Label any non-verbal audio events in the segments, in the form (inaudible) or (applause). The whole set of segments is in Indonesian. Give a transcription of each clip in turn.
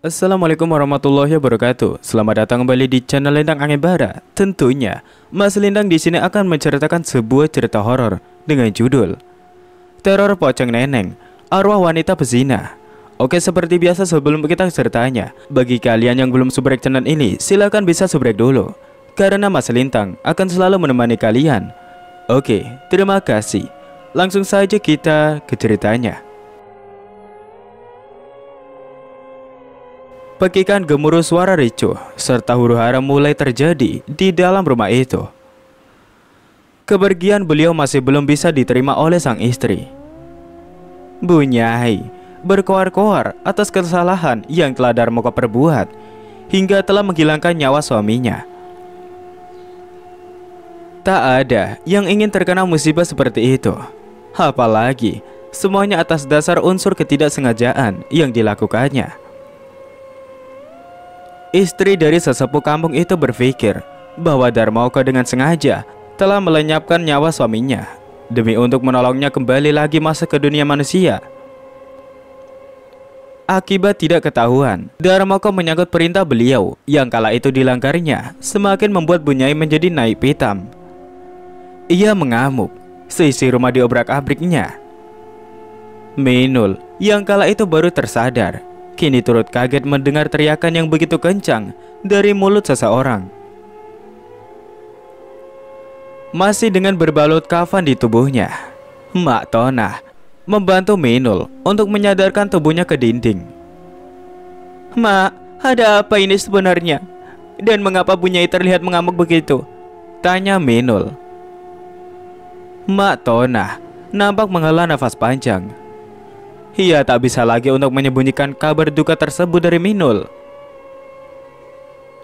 Assalamualaikum warahmatullahi wabarakatuh. Selamat datang kembali di channel Lendang Angin Barat. Tentunya, Mas Lendang di sini akan menceritakan sebuah cerita horor dengan judul Teror Pocong Neneng, Arwah Wanita Pezina. Oke, seperti biasa sebelum kita ceritanya, bagi kalian yang belum subscribe channel ini, silahkan bisa subscribe dulu. Karena Mas Lintang akan selalu menemani kalian. Oke, terima kasih. Langsung saja kita ke ceritanya. Pekikan gemuruh suara ricuh serta huru hara mulai terjadi di dalam rumah itu. Kepergian beliau masih belum bisa diterima oleh sang istri. Bunyai berkoar-koar atas kesalahan yang telah Darmoko perbuat hingga telah menghilangkan nyawa suaminya. Tak ada yang ingin terkena musibah seperti itu. Apalagi semuanya atas dasar unsur ketidaksengajaan yang dilakukannya. Istri dari sesepuh kampung itu berpikir bahwa Darmoko dengan sengaja telah melenyapkan nyawa suaminya demi untuk menolongnya kembali lagi masuk ke dunia manusia. Akibat tidak ketahuan, Darmoko menyangkut perintah beliau yang kala itu dilanggarnya semakin membuat Bunyai menjadi naik pitam. Ia mengamuk, seisi rumah diobrak-abriknya. Minul yang kala itu baru tersadar kini turut kaget mendengar teriakan yang begitu kencang dari mulut seseorang. Masih dengan berbalut kafan di tubuhnya, Mak Tona membantu Minul untuk menyadarkan tubuhnya ke dinding. Mak, ada apa ini sebenarnya? Dan mengapa Bunyai terlihat mengamuk begitu? Tanya Minul. Mak Tona nampak menghela nafas panjang ia tak bisa lagi untuk menyembunyikan kabar duka tersebut dari Minul.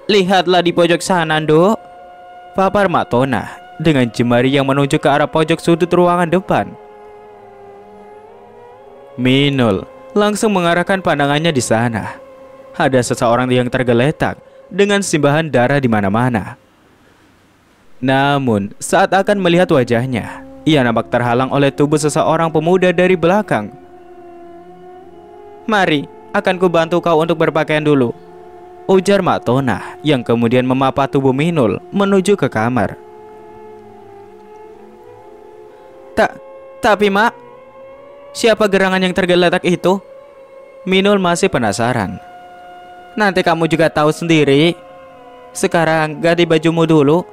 Lihatlah di pojok sana, Dok. Papar Mak Tona dengan jemari yang menunjuk ke arah pojok sudut ruangan depan. Minul langsung mengarahkan pandangannya di sana. Ada seseorang yang tergeletak dengan simbahan darah di mana-mana. Namun, saat akan melihat wajahnya, ia nampak terhalang oleh tubuh seseorang pemuda dari belakang Mari, akan kubantu kau untuk berpakaian dulu. Ujar Mak Tonah yang kemudian memapah tubuh Minul menuju ke kamar. Tak, tapi Mak, siapa gerangan yang tergeletak itu? Minul masih penasaran. Nanti kamu juga tahu sendiri. Sekarang ganti bajumu dulu.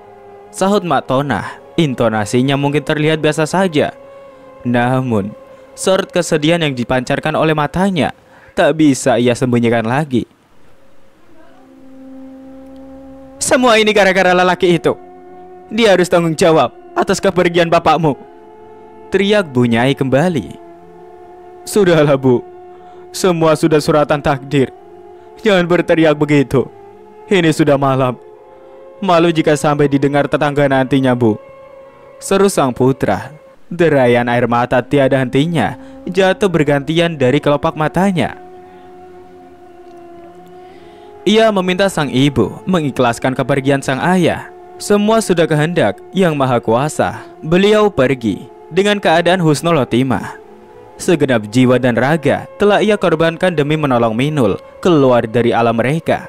Sahut Mak Tonah. Intonasinya mungkin terlihat biasa saja. Namun, sorot kesedihan yang dipancarkan oleh matanya tak bisa ia sembunyikan lagi. Semua ini gara-gara lelaki itu. Dia harus tanggung jawab atas kepergian bapakmu. Teriak Bunyai kembali. Sudahlah bu, semua sudah suratan takdir. Jangan berteriak begitu. Ini sudah malam. Malu jika sampai didengar tetangga nantinya bu. Seru sang putra. Derayan air mata tiada hentinya jatuh bergantian dari kelopak matanya. Ia meminta sang ibu mengikhlaskan kepergian sang ayah. Semua sudah kehendak yang maha kuasa. Beliau pergi dengan keadaan husnul khotimah. Segenap jiwa dan raga telah ia korbankan demi menolong Minul keluar dari alam mereka.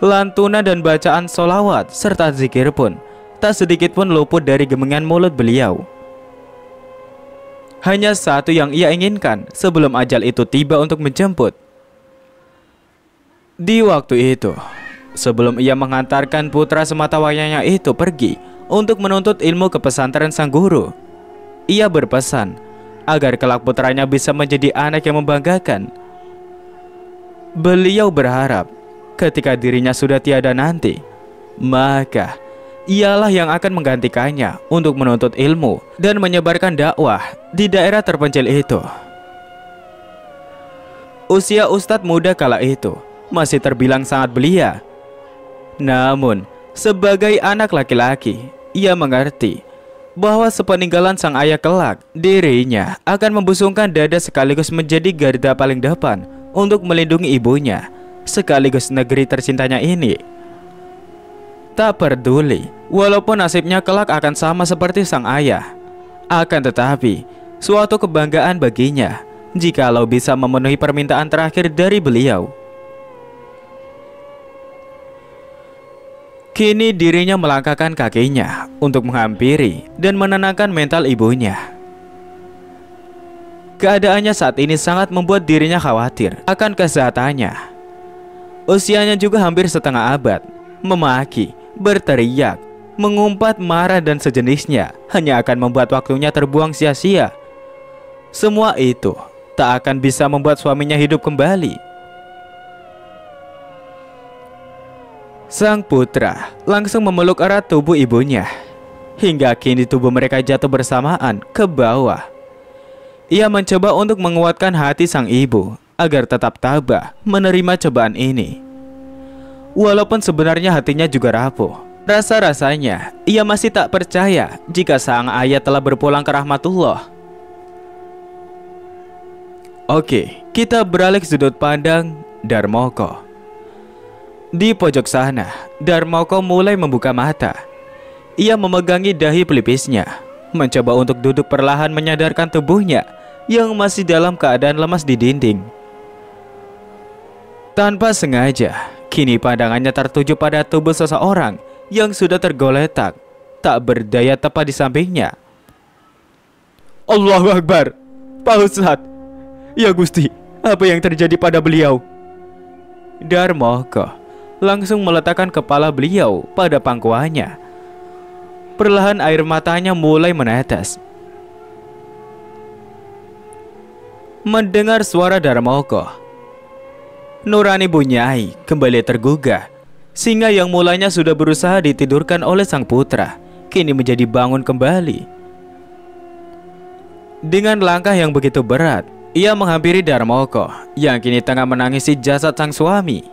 Lantunan dan bacaan solawat serta zikir pun tak sedikit pun luput dari gemengan mulut beliau. Hanya satu yang ia inginkan sebelum ajal itu tiba untuk menjemput. Di waktu itu, sebelum ia mengantarkan putra semata wayangnya itu pergi untuk menuntut ilmu ke pesantren sang guru, ia berpesan agar kelak putranya bisa menjadi anak yang membanggakan. Beliau berharap ketika dirinya sudah tiada nanti, maka ialah yang akan menggantikannya untuk menuntut ilmu dan menyebarkan dakwah di daerah terpencil itu. Usia Ustadz muda kala itu masih terbilang sangat belia. Namun, sebagai anak laki-laki, ia mengerti bahwa sepeninggalan sang ayah kelak, dirinya akan membusungkan dada sekaligus menjadi garda paling depan untuk melindungi ibunya, sekaligus negeri tercintanya ini tak peduli walaupun nasibnya kelak akan sama seperti sang ayah. Akan tetapi, suatu kebanggaan baginya jikalau bisa memenuhi permintaan terakhir dari beliau. Kini dirinya melangkahkan kakinya untuk menghampiri dan menenangkan mental ibunya. Keadaannya saat ini sangat membuat dirinya khawatir akan kesehatannya. Usianya juga hampir setengah abad, memaki berteriak, mengumpat marah dan sejenisnya hanya akan membuat waktunya terbuang sia-sia. Semua itu tak akan bisa membuat suaminya hidup kembali. Sang putra langsung memeluk erat tubuh ibunya hingga kini tubuh mereka jatuh bersamaan ke bawah. Ia mencoba untuk menguatkan hati sang ibu agar tetap tabah menerima cobaan ini walaupun sebenarnya hatinya juga rapuh. Rasa-rasanya, ia masih tak percaya jika sang ayah telah berpulang ke rahmatullah. Oke, kita beralih sudut pandang Darmoko. Di pojok sana, Darmoko mulai membuka mata. Ia memegangi dahi pelipisnya, mencoba untuk duduk perlahan menyadarkan tubuhnya yang masih dalam keadaan lemas di dinding. Tanpa sengaja, Kini pandangannya tertuju pada tubuh seseorang yang sudah tergeletak, tak berdaya tepat di sampingnya. Allahu Akbar, Pak Ustadz. Ya Gusti, apa yang terjadi pada beliau? Darmoko langsung meletakkan kepala beliau pada pangkuannya. Perlahan air matanya mulai menetes. Mendengar suara Darmoko, Nurani Bunyai kembali tergugah. Singa yang mulanya sudah berusaha ditidurkan oleh sang putra, kini menjadi bangun kembali. Dengan langkah yang begitu berat, ia menghampiri Darmoko yang kini tengah menangisi jasad sang suami.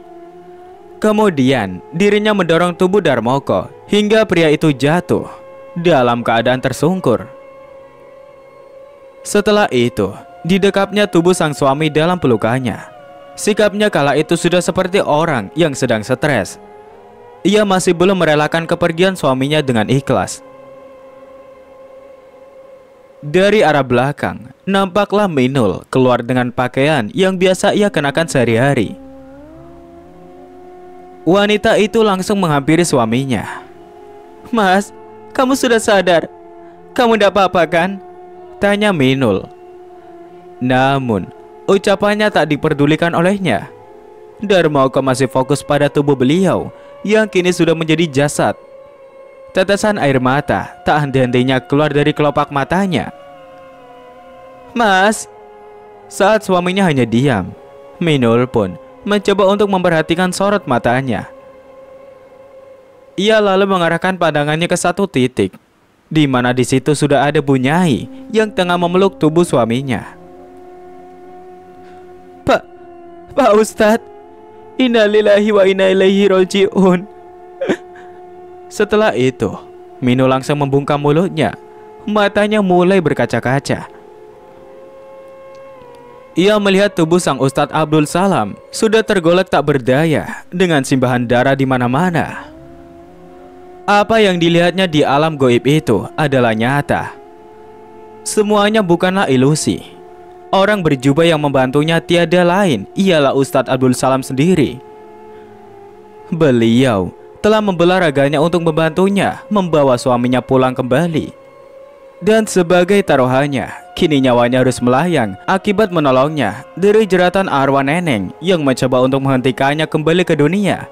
Kemudian, dirinya mendorong tubuh Darmoko hingga pria itu jatuh dalam keadaan tersungkur. Setelah itu, didekapnya tubuh sang suami dalam pelukannya Sikapnya kala itu sudah seperti orang yang sedang stres. Ia masih belum merelakan kepergian suaminya dengan ikhlas. Dari arah belakang, nampaklah Minul keluar dengan pakaian yang biasa ia kenakan sehari-hari. Wanita itu langsung menghampiri suaminya. Mas, kamu sudah sadar? Kamu tidak apa-apa kan? Tanya Minul. Namun, Ucapannya tak diperdulikan olehnya. Darmoko masih fokus pada tubuh beliau yang kini sudah menjadi jasad. Tetesan air mata tak henti-hentinya keluar dari kelopak matanya. Mas, saat suaminya hanya diam, Minul pun mencoba untuk memperhatikan sorot matanya. Ia lalu mengarahkan pandangannya ke satu titik, di mana di situ sudah ada Bunyai yang tengah memeluk tubuh suaminya. Pak, Pak Ustad, innalillahi wa inna roji'un. Setelah itu, Mino langsung membungkam mulutnya. Matanya mulai berkaca-kaca. Ia melihat tubuh sang Ustadz Abdul Salam sudah tergolek tak berdaya dengan simbahan darah di mana-mana. Apa yang dilihatnya di alam goib itu adalah nyata. Semuanya bukanlah ilusi. Orang berjubah yang membantunya tiada lain ialah Ustadz Abdul Salam sendiri. Beliau telah membela raganya untuk membantunya membawa suaminya pulang kembali. Dan sebagai taruhannya, kini nyawanya harus melayang akibat menolongnya dari jeratan arwah neneng yang mencoba untuk menghentikannya kembali ke dunia.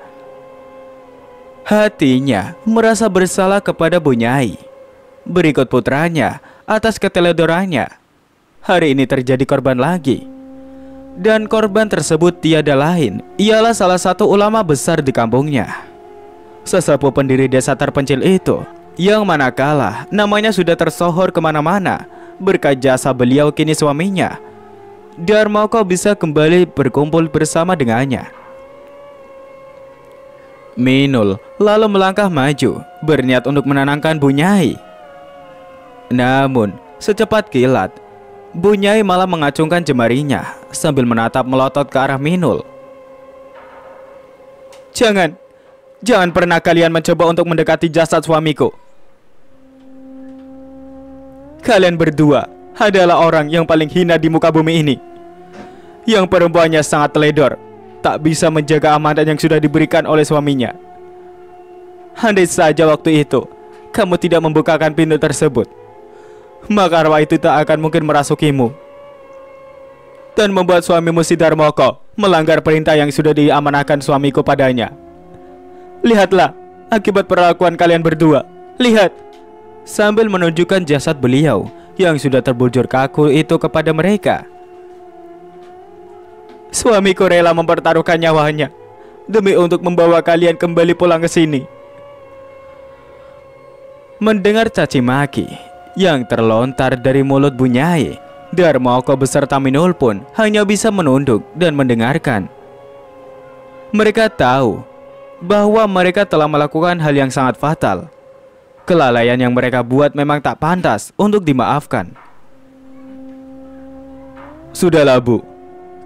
Hatinya merasa bersalah kepada Bunyai. Berikut putranya atas keteledorannya hari ini terjadi korban lagi. Dan korban tersebut tiada lain, ialah salah satu ulama besar di kampungnya. Sesepuh pendiri desa terpencil itu, yang manakala namanya sudah tersohor kemana-mana, berkat jasa beliau kini suaminya, Darmoko bisa kembali berkumpul bersama dengannya. Minul lalu melangkah maju, berniat untuk menenangkan Bunyai. Namun, secepat kilat, Bunyai malah mengacungkan jemarinya sambil menatap melotot ke arah Minul. Jangan, jangan pernah kalian mencoba untuk mendekati jasad suamiku. Kalian berdua adalah orang yang paling hina di muka bumi ini. Yang perempuannya sangat teledor, tak bisa menjaga amanat yang sudah diberikan oleh suaminya. Andai saja waktu itu, kamu tidak membukakan pintu tersebut maka arwah itu tak akan mungkin merasukimu dan membuat suamimu Sidarmoko melanggar perintah yang sudah diamanahkan suamiku padanya. Lihatlah akibat perlakuan kalian berdua. Lihat sambil menunjukkan jasad beliau yang sudah terbujur kaku itu kepada mereka. Suamiku rela mempertaruhkan nyawanya demi untuk membawa kalian kembali pulang ke sini. Mendengar caci maki, yang terlontar dari mulut Bunyai. Darmoko beserta Minul pun hanya bisa menunduk dan mendengarkan. Mereka tahu bahwa mereka telah melakukan hal yang sangat fatal. Kelalaian yang mereka buat memang tak pantas untuk dimaafkan. Sudahlah Bu,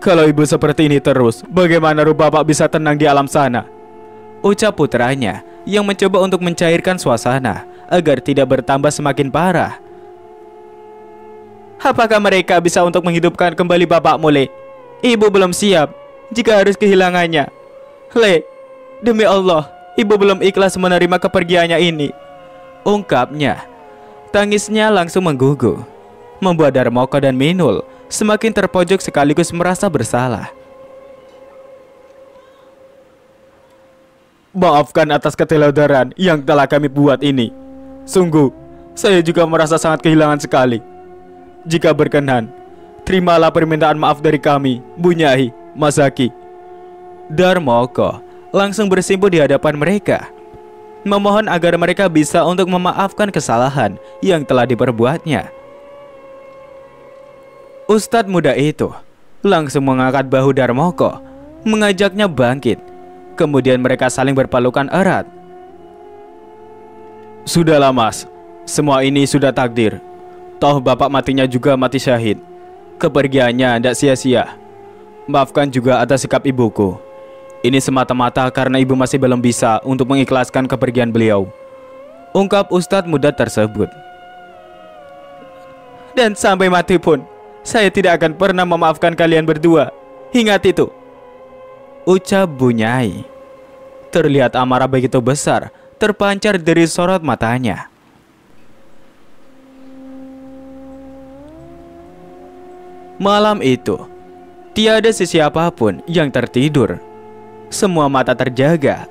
kalau ibu seperti ini terus, bagaimana rupa bapak bisa tenang di alam sana? Ucap putranya yang mencoba untuk mencairkan suasana agar tidak bertambah semakin parah. Apakah mereka bisa untuk menghidupkan kembali bapak Le? Ibu belum siap jika harus kehilangannya. Le, demi Allah, ibu belum ikhlas menerima kepergiannya ini. Ungkapnya. Tangisnya langsung mengguguh. Membuat Darmoko dan Minul semakin terpojok sekaligus merasa bersalah. Maafkan atas keteladaran yang telah kami buat ini. Sungguh, saya juga merasa sangat kehilangan sekali. Jika berkenan, terimalah permintaan maaf dari kami, Bunyai, Masaki. Darmoko langsung bersimpu di hadapan mereka, memohon agar mereka bisa untuk memaafkan kesalahan yang telah diperbuatnya. Ustadz muda itu langsung mengangkat bahu Darmoko, mengajaknya bangkit. Kemudian mereka saling berpelukan erat Sudahlah mas, semua ini sudah takdir. Toh bapak matinya juga mati syahid. Kepergiannya tidak sia-sia. Maafkan juga atas sikap ibuku. Ini semata-mata karena ibu masih belum bisa untuk mengikhlaskan kepergian beliau. Ungkap Ustadz muda tersebut. Dan sampai mati pun, saya tidak akan pernah memaafkan kalian berdua. Ingat itu. Ucap Bunyai. Terlihat amarah begitu besar terpancar dari sorot matanya. Malam itu, tiada apapun yang tertidur. Semua mata terjaga.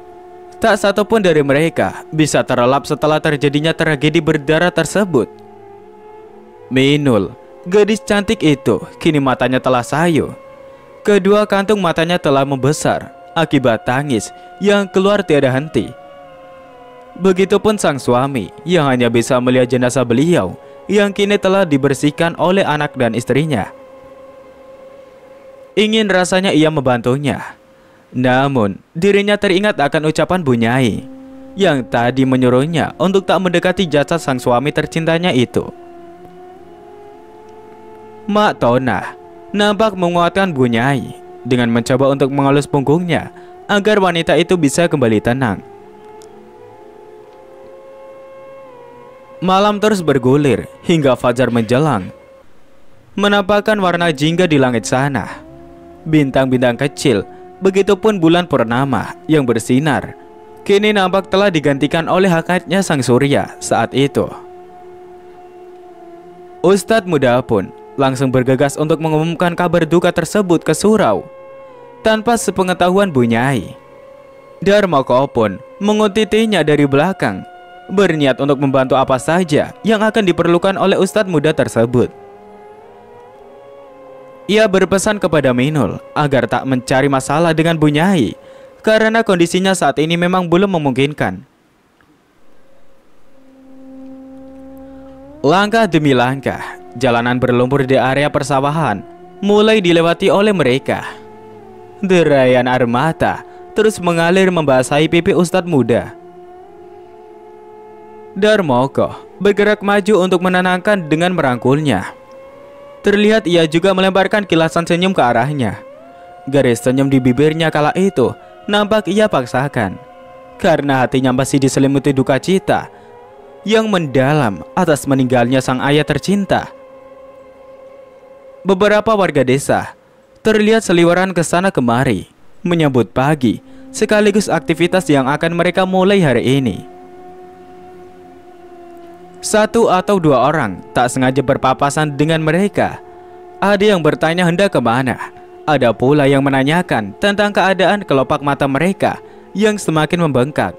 Tak satupun dari mereka bisa terlelap setelah terjadinya tragedi berdarah tersebut. Minul, gadis cantik itu kini matanya telah sayu. Kedua kantung matanya telah membesar akibat tangis yang keluar tiada henti. Begitupun sang suami yang hanya bisa melihat jenazah beliau yang kini telah dibersihkan oleh anak dan istrinya. Ingin rasanya ia membantunya. Namun, dirinya teringat akan ucapan Bunyai yang tadi menyuruhnya untuk tak mendekati jasad sang suami tercintanya itu. Mak Tona nampak menguatkan Bunyai dengan mencoba untuk mengelus punggungnya agar wanita itu bisa kembali tenang. Malam terus bergulir hingga fajar menjelang Menampakkan warna jingga di langit sana Bintang-bintang kecil Begitupun bulan purnama yang bersinar Kini nampak telah digantikan oleh hakatnya sang surya saat itu Ustadz muda pun langsung bergegas untuk mengumumkan kabar duka tersebut ke surau Tanpa sepengetahuan Bunyai Darmoko pun mengutitinya dari belakang berniat untuk membantu apa saja yang akan diperlukan oleh ustadz muda tersebut. Ia berpesan kepada Minul agar tak mencari masalah dengan Bunyai karena kondisinya saat ini memang belum memungkinkan. Langkah demi langkah, jalanan berlumpur di area persawahan mulai dilewati oleh mereka. Derayan armata terus mengalir membasahi pipi ustadz muda Darmoko bergerak maju untuk menenangkan dengan merangkulnya. Terlihat ia juga melemparkan kilasan senyum ke arahnya. Garis senyum di bibirnya kala itu nampak ia paksakan. Karena hatinya masih diselimuti duka cita yang mendalam atas meninggalnya sang ayah tercinta. Beberapa warga desa terlihat seliweran ke sana kemari menyambut pagi sekaligus aktivitas yang akan mereka mulai hari ini. Satu atau dua orang tak sengaja berpapasan dengan mereka. Ada yang bertanya hendak kemana. Ada pula yang menanyakan tentang keadaan kelopak mata mereka yang semakin membengkak.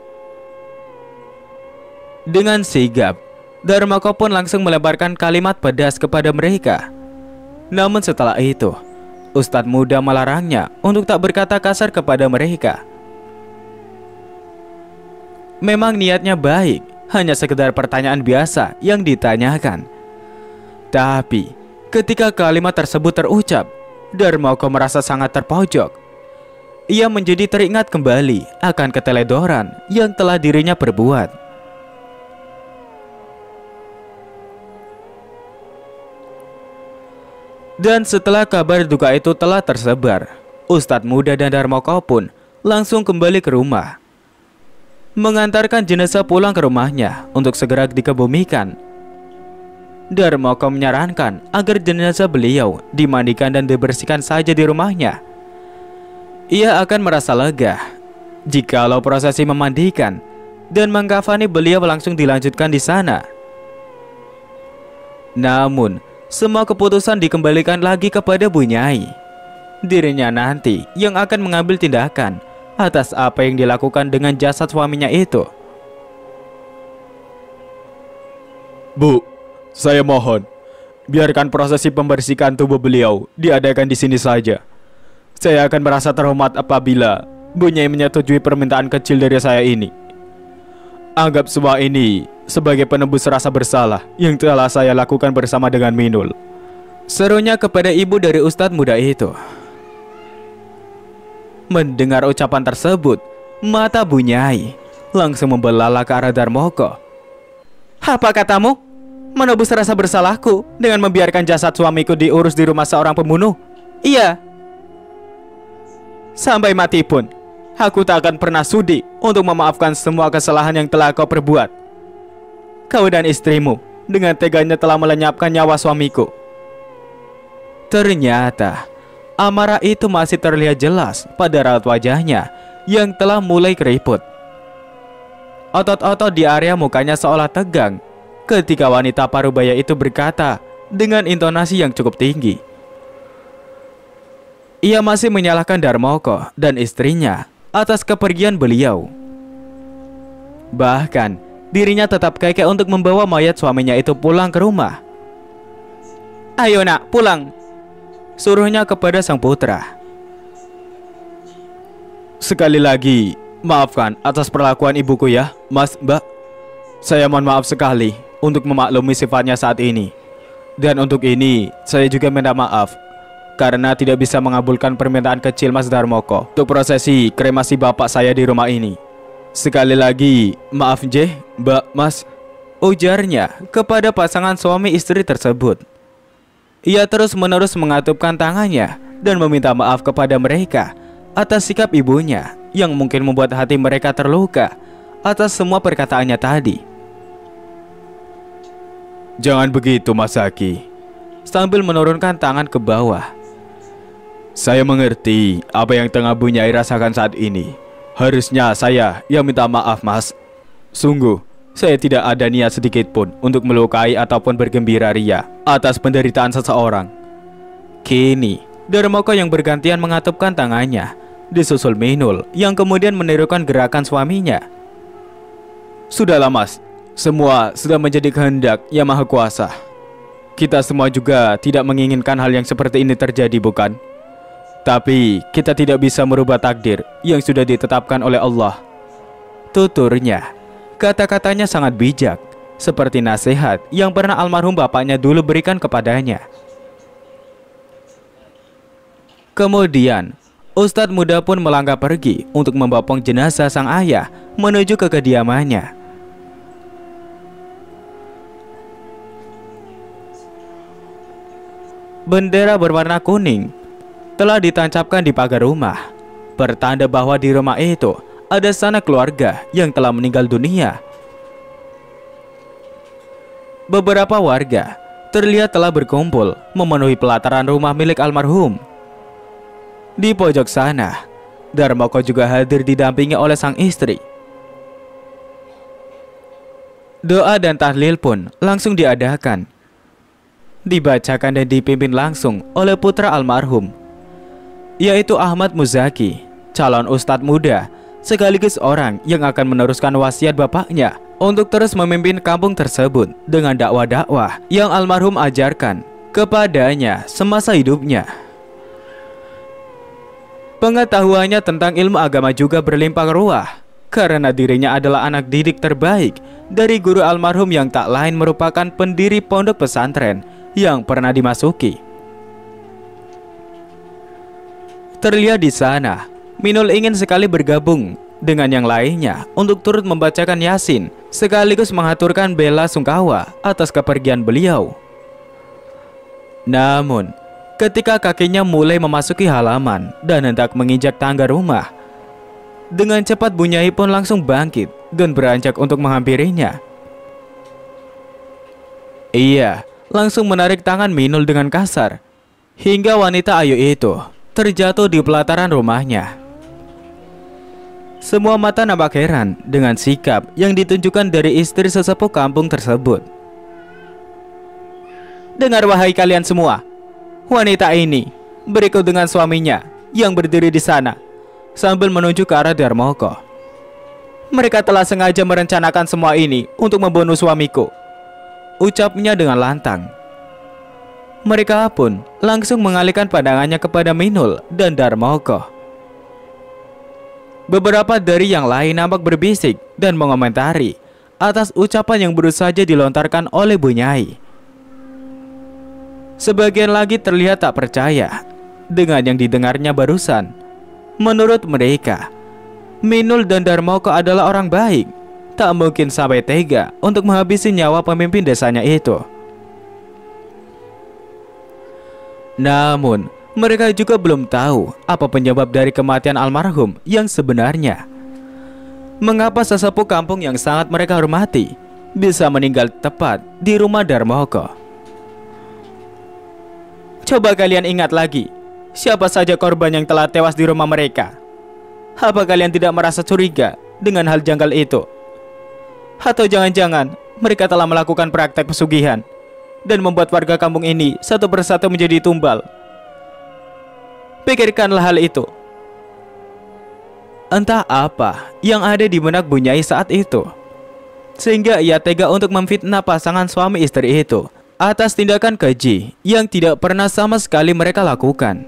Dengan sigap, Darmako pun langsung melebarkan kalimat pedas kepada mereka. Namun setelah itu, Ustadz muda melarangnya untuk tak berkata kasar kepada mereka. Memang niatnya baik, hanya sekedar pertanyaan biasa yang ditanyakan. Tapi, ketika kalimat tersebut terucap, Darmoko merasa sangat terpojok. Ia menjadi teringat kembali akan keteledoran yang telah dirinya perbuat. Dan setelah kabar duka itu telah tersebar, Ustadz muda dan Darmoko pun langsung kembali ke rumah mengantarkan jenazah pulang ke rumahnya untuk segera dikebumikan. Darmoko menyarankan agar jenazah beliau dimandikan dan dibersihkan saja di rumahnya. Ia akan merasa lega jikalau prosesi memandikan dan mengkafani beliau langsung dilanjutkan di sana. Namun, semua keputusan dikembalikan lagi kepada Bunyai. Dirinya nanti yang akan mengambil tindakan atas apa yang dilakukan dengan jasad suaminya itu. Bu, saya mohon, biarkan prosesi pembersihan tubuh beliau diadakan di sini saja. Saya akan merasa terhormat apabila Bunyai menyetujui permintaan kecil dari saya ini. Anggap semua ini sebagai penebus rasa bersalah yang telah saya lakukan bersama dengan Minul. Serunya kepada ibu dari Ustadz muda itu. Mendengar ucapan tersebut, mata Bunyai langsung membelalak ke arah Darmoko. Apa katamu? Menebus rasa bersalahku dengan membiarkan jasad suamiku diurus di rumah seorang pembunuh? Iya. Sampai mati pun, aku tak akan pernah sudi untuk memaafkan semua kesalahan yang telah kau perbuat. Kau dan istrimu dengan teganya telah melenyapkan nyawa suamiku. Ternyata Amarah itu masih terlihat jelas pada raut wajahnya yang telah mulai keriput. Otot-otot di area mukanya seolah tegang ketika wanita parubaya itu berkata dengan intonasi yang cukup tinggi. Ia masih menyalahkan Darmoko dan istrinya atas kepergian beliau. Bahkan, dirinya tetap keke untuk membawa mayat suaminya itu pulang ke rumah. Ayo nak, pulang suruhnya kepada sang putra. Sekali lagi, maafkan atas perlakuan ibuku ya, Mas, Mbak. Saya mohon maaf sekali untuk memaklumi sifatnya saat ini. Dan untuk ini, saya juga minta maaf karena tidak bisa mengabulkan permintaan kecil Mas Darmoko untuk prosesi kremasi bapak saya di rumah ini. Sekali lagi, maaf je Mbak, Mas, ujarnya kepada pasangan suami istri tersebut. Ia terus-menerus mengatupkan tangannya dan meminta maaf kepada mereka atas sikap ibunya yang mungkin membuat hati mereka terluka atas semua perkataannya tadi. Jangan begitu, Masaki. Sambil menurunkan tangan ke bawah. Saya mengerti apa yang tengah Bunyai rasakan saat ini. Harusnya saya yang minta maaf, Mas. Sungguh, saya tidak ada niat sedikit pun untuk melukai ataupun bergembira ria atas penderitaan seseorang. Kini, Darmoko yang bergantian mengatupkan tangannya, disusul Minul yang kemudian menirukan gerakan suaminya. Sudahlah mas, semua sudah menjadi kehendak yang maha kuasa. Kita semua juga tidak menginginkan hal yang seperti ini terjadi bukan? Tapi kita tidak bisa merubah takdir yang sudah ditetapkan oleh Allah. Tuturnya Kata-katanya sangat bijak, seperti nasihat yang pernah almarhum bapaknya dulu berikan kepadanya. Kemudian, Ustadz muda pun melangkah pergi untuk membopong jenazah sang ayah menuju ke kediamannya. Bendera berwarna kuning telah ditancapkan di pagar rumah, bertanda bahwa di rumah itu ada sana keluarga yang telah meninggal dunia. Beberapa warga terlihat telah berkumpul memenuhi pelataran rumah milik almarhum. Di pojok sana, Darmoko juga hadir didampingi oleh sang istri. Doa dan tahlil pun langsung diadakan. Dibacakan dan dipimpin langsung oleh putra almarhum, yaitu Ahmad Muzaki, calon ustadz muda sekaligus orang yang akan meneruskan wasiat bapaknya untuk terus memimpin kampung tersebut dengan dakwah-dakwah yang almarhum ajarkan kepadanya semasa hidupnya. Pengetahuannya tentang ilmu agama juga berlimpah ruah karena dirinya adalah anak didik terbaik dari guru almarhum yang tak lain merupakan pendiri pondok pesantren yang pernah dimasuki. Terlihat di sana Minul ingin sekali bergabung dengan yang lainnya untuk turut membacakan Yasin sekaligus mengaturkan bela sungkawa atas kepergian beliau. Namun, ketika kakinya mulai memasuki halaman dan hendak menginjak tangga rumah, dengan cepat Bunyai pun langsung bangkit dan beranjak untuk menghampirinya. Iya, langsung menarik tangan Minul dengan kasar, hingga wanita ayu itu terjatuh di pelataran rumahnya. Semua mata nampak heran dengan sikap yang ditunjukkan dari istri sesepuh kampung tersebut. Dengar wahai kalian semua, wanita ini berikut dengan suaminya yang berdiri di sana sambil menunjuk ke arah Darmoko. Mereka telah sengaja merencanakan semua ini untuk membunuh suamiku. Ucapnya dengan lantang. Mereka pun langsung mengalihkan pandangannya kepada Minul dan Darmoko. Beberapa dari yang lain nampak berbisik dan mengomentari atas ucapan yang baru saja dilontarkan oleh Bu Nyai. Sebagian lagi terlihat tak percaya dengan yang didengarnya barusan. Menurut mereka, Minul dan Darmoko adalah orang baik. Tak mungkin sampai tega untuk menghabisi nyawa pemimpin desanya itu. Namun, mereka juga belum tahu apa penyebab dari kematian almarhum yang sebenarnya. Mengapa sesepuh kampung yang sangat mereka hormati bisa meninggal tepat di rumah Darmoko? Coba kalian ingat lagi, siapa saja korban yang telah tewas di rumah mereka? Apa kalian tidak merasa curiga dengan hal janggal itu? Atau jangan-jangan mereka telah melakukan praktek pesugihan dan membuat warga kampung ini satu persatu menjadi tumbal Pikirkanlah hal itu. Entah apa yang ada di benak Bunyai saat itu. Sehingga ia tega untuk memfitnah pasangan suami istri itu atas tindakan keji yang tidak pernah sama sekali mereka lakukan.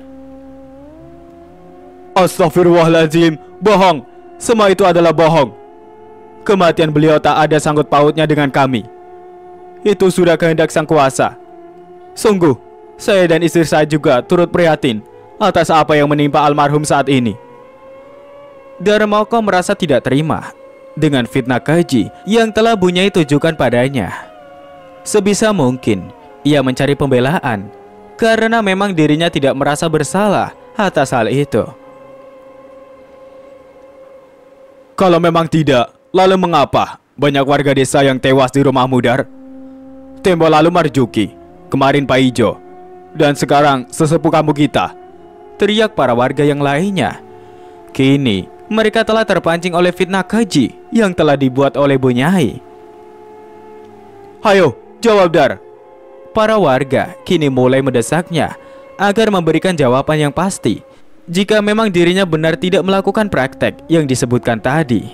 Astagfirullahaladzim, bohong. Semua itu adalah bohong. Kematian beliau tak ada sangkut pautnya dengan kami. Itu sudah kehendak sang kuasa. Sungguh, saya dan istri saya juga turut prihatin atas apa yang menimpa almarhum saat ini. Darmoko merasa tidak terima dengan fitnah keji yang telah bunyai tujukan padanya. Sebisa mungkin, ia mencari pembelaan karena memang dirinya tidak merasa bersalah atas hal itu. Kalau memang tidak, lalu mengapa banyak warga desa yang tewas di rumah mudar? Tembo lalu Marjuki, kemarin Pak Ijo, dan sekarang sesepuh kamu kita teriak para warga yang lainnya. Kini, mereka telah terpancing oleh fitnah keji yang telah dibuat oleh Bunyai. Hayo, jawab Dar. Para warga kini mulai mendesaknya agar memberikan jawaban yang pasti jika memang dirinya benar tidak melakukan praktek yang disebutkan tadi.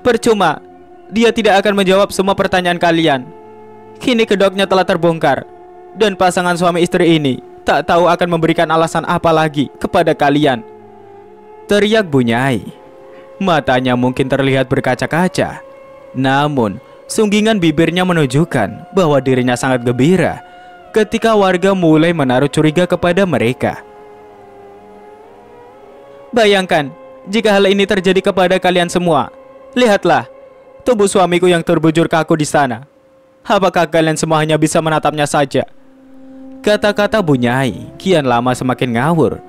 Percuma, dia tidak akan menjawab semua pertanyaan kalian. Kini kedoknya telah terbongkar dan pasangan suami istri ini tak tahu akan memberikan alasan apa lagi kepada kalian. Teriak Bunyai. Matanya mungkin terlihat berkaca-kaca. Namun, sunggingan bibirnya menunjukkan bahwa dirinya sangat gembira ketika warga mulai menaruh curiga kepada mereka. Bayangkan, jika hal ini terjadi kepada kalian semua, lihatlah tubuh suamiku yang terbujur kaku di sana. Apakah kalian semua hanya bisa menatapnya saja?' Kata-kata Bunyai kian lama semakin ngawur.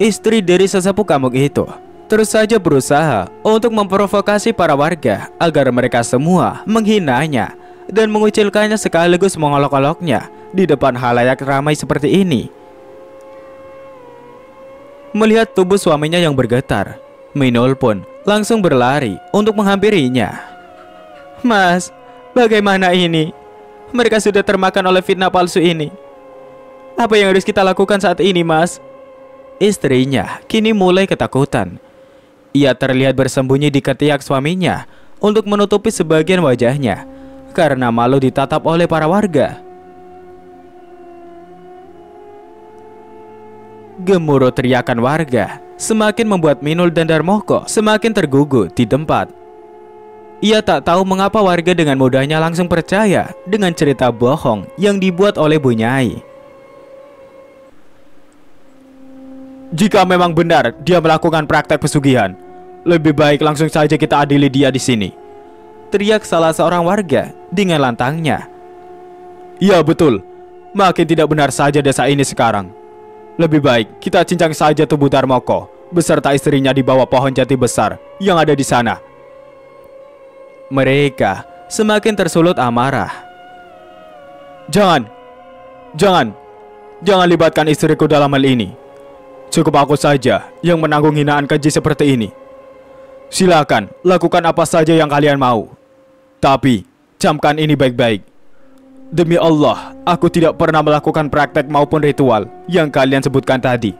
Istri dari sesepuh kamuk itu terus saja berusaha untuk memprovokasi para warga agar mereka semua menghinanya dan mengucilkannya sekaligus mengolok-oloknya di depan halayak ramai seperti ini. Melihat tubuh suaminya yang bergetar, Minul pun langsung berlari untuk menghampirinya. Mas, bagaimana ini? Mereka sudah termakan oleh fitnah palsu ini. Apa yang harus kita lakukan saat ini, Mas? Istrinya kini mulai ketakutan. Ia terlihat bersembunyi di ketiak suaminya untuk menutupi sebagian wajahnya karena malu ditatap oleh para warga. Gemuruh teriakan warga semakin membuat Minul dan Darmoko semakin tergugut di tempat. Ia tak tahu mengapa warga dengan mudahnya langsung percaya dengan cerita bohong yang dibuat oleh Bunyai. Jika memang benar dia melakukan praktek pesugihan, lebih baik langsung saja kita adili dia di sini. Teriak salah seorang warga dengan lantangnya. Ya betul, makin tidak benar saja desa ini sekarang. Lebih baik kita cincang saja tubuh Darmoko beserta istrinya di bawah pohon jati besar yang ada di sana. Mereka semakin tersulut amarah. Jangan, jangan, jangan libatkan istriku dalam hal ini. Cukup aku saja yang menanggung hinaan keji seperti ini. Silakan, lakukan apa saja yang kalian mau. Tapi, camkan ini baik-baik. Demi Allah, aku tidak pernah melakukan praktek maupun ritual yang kalian sebutkan tadi.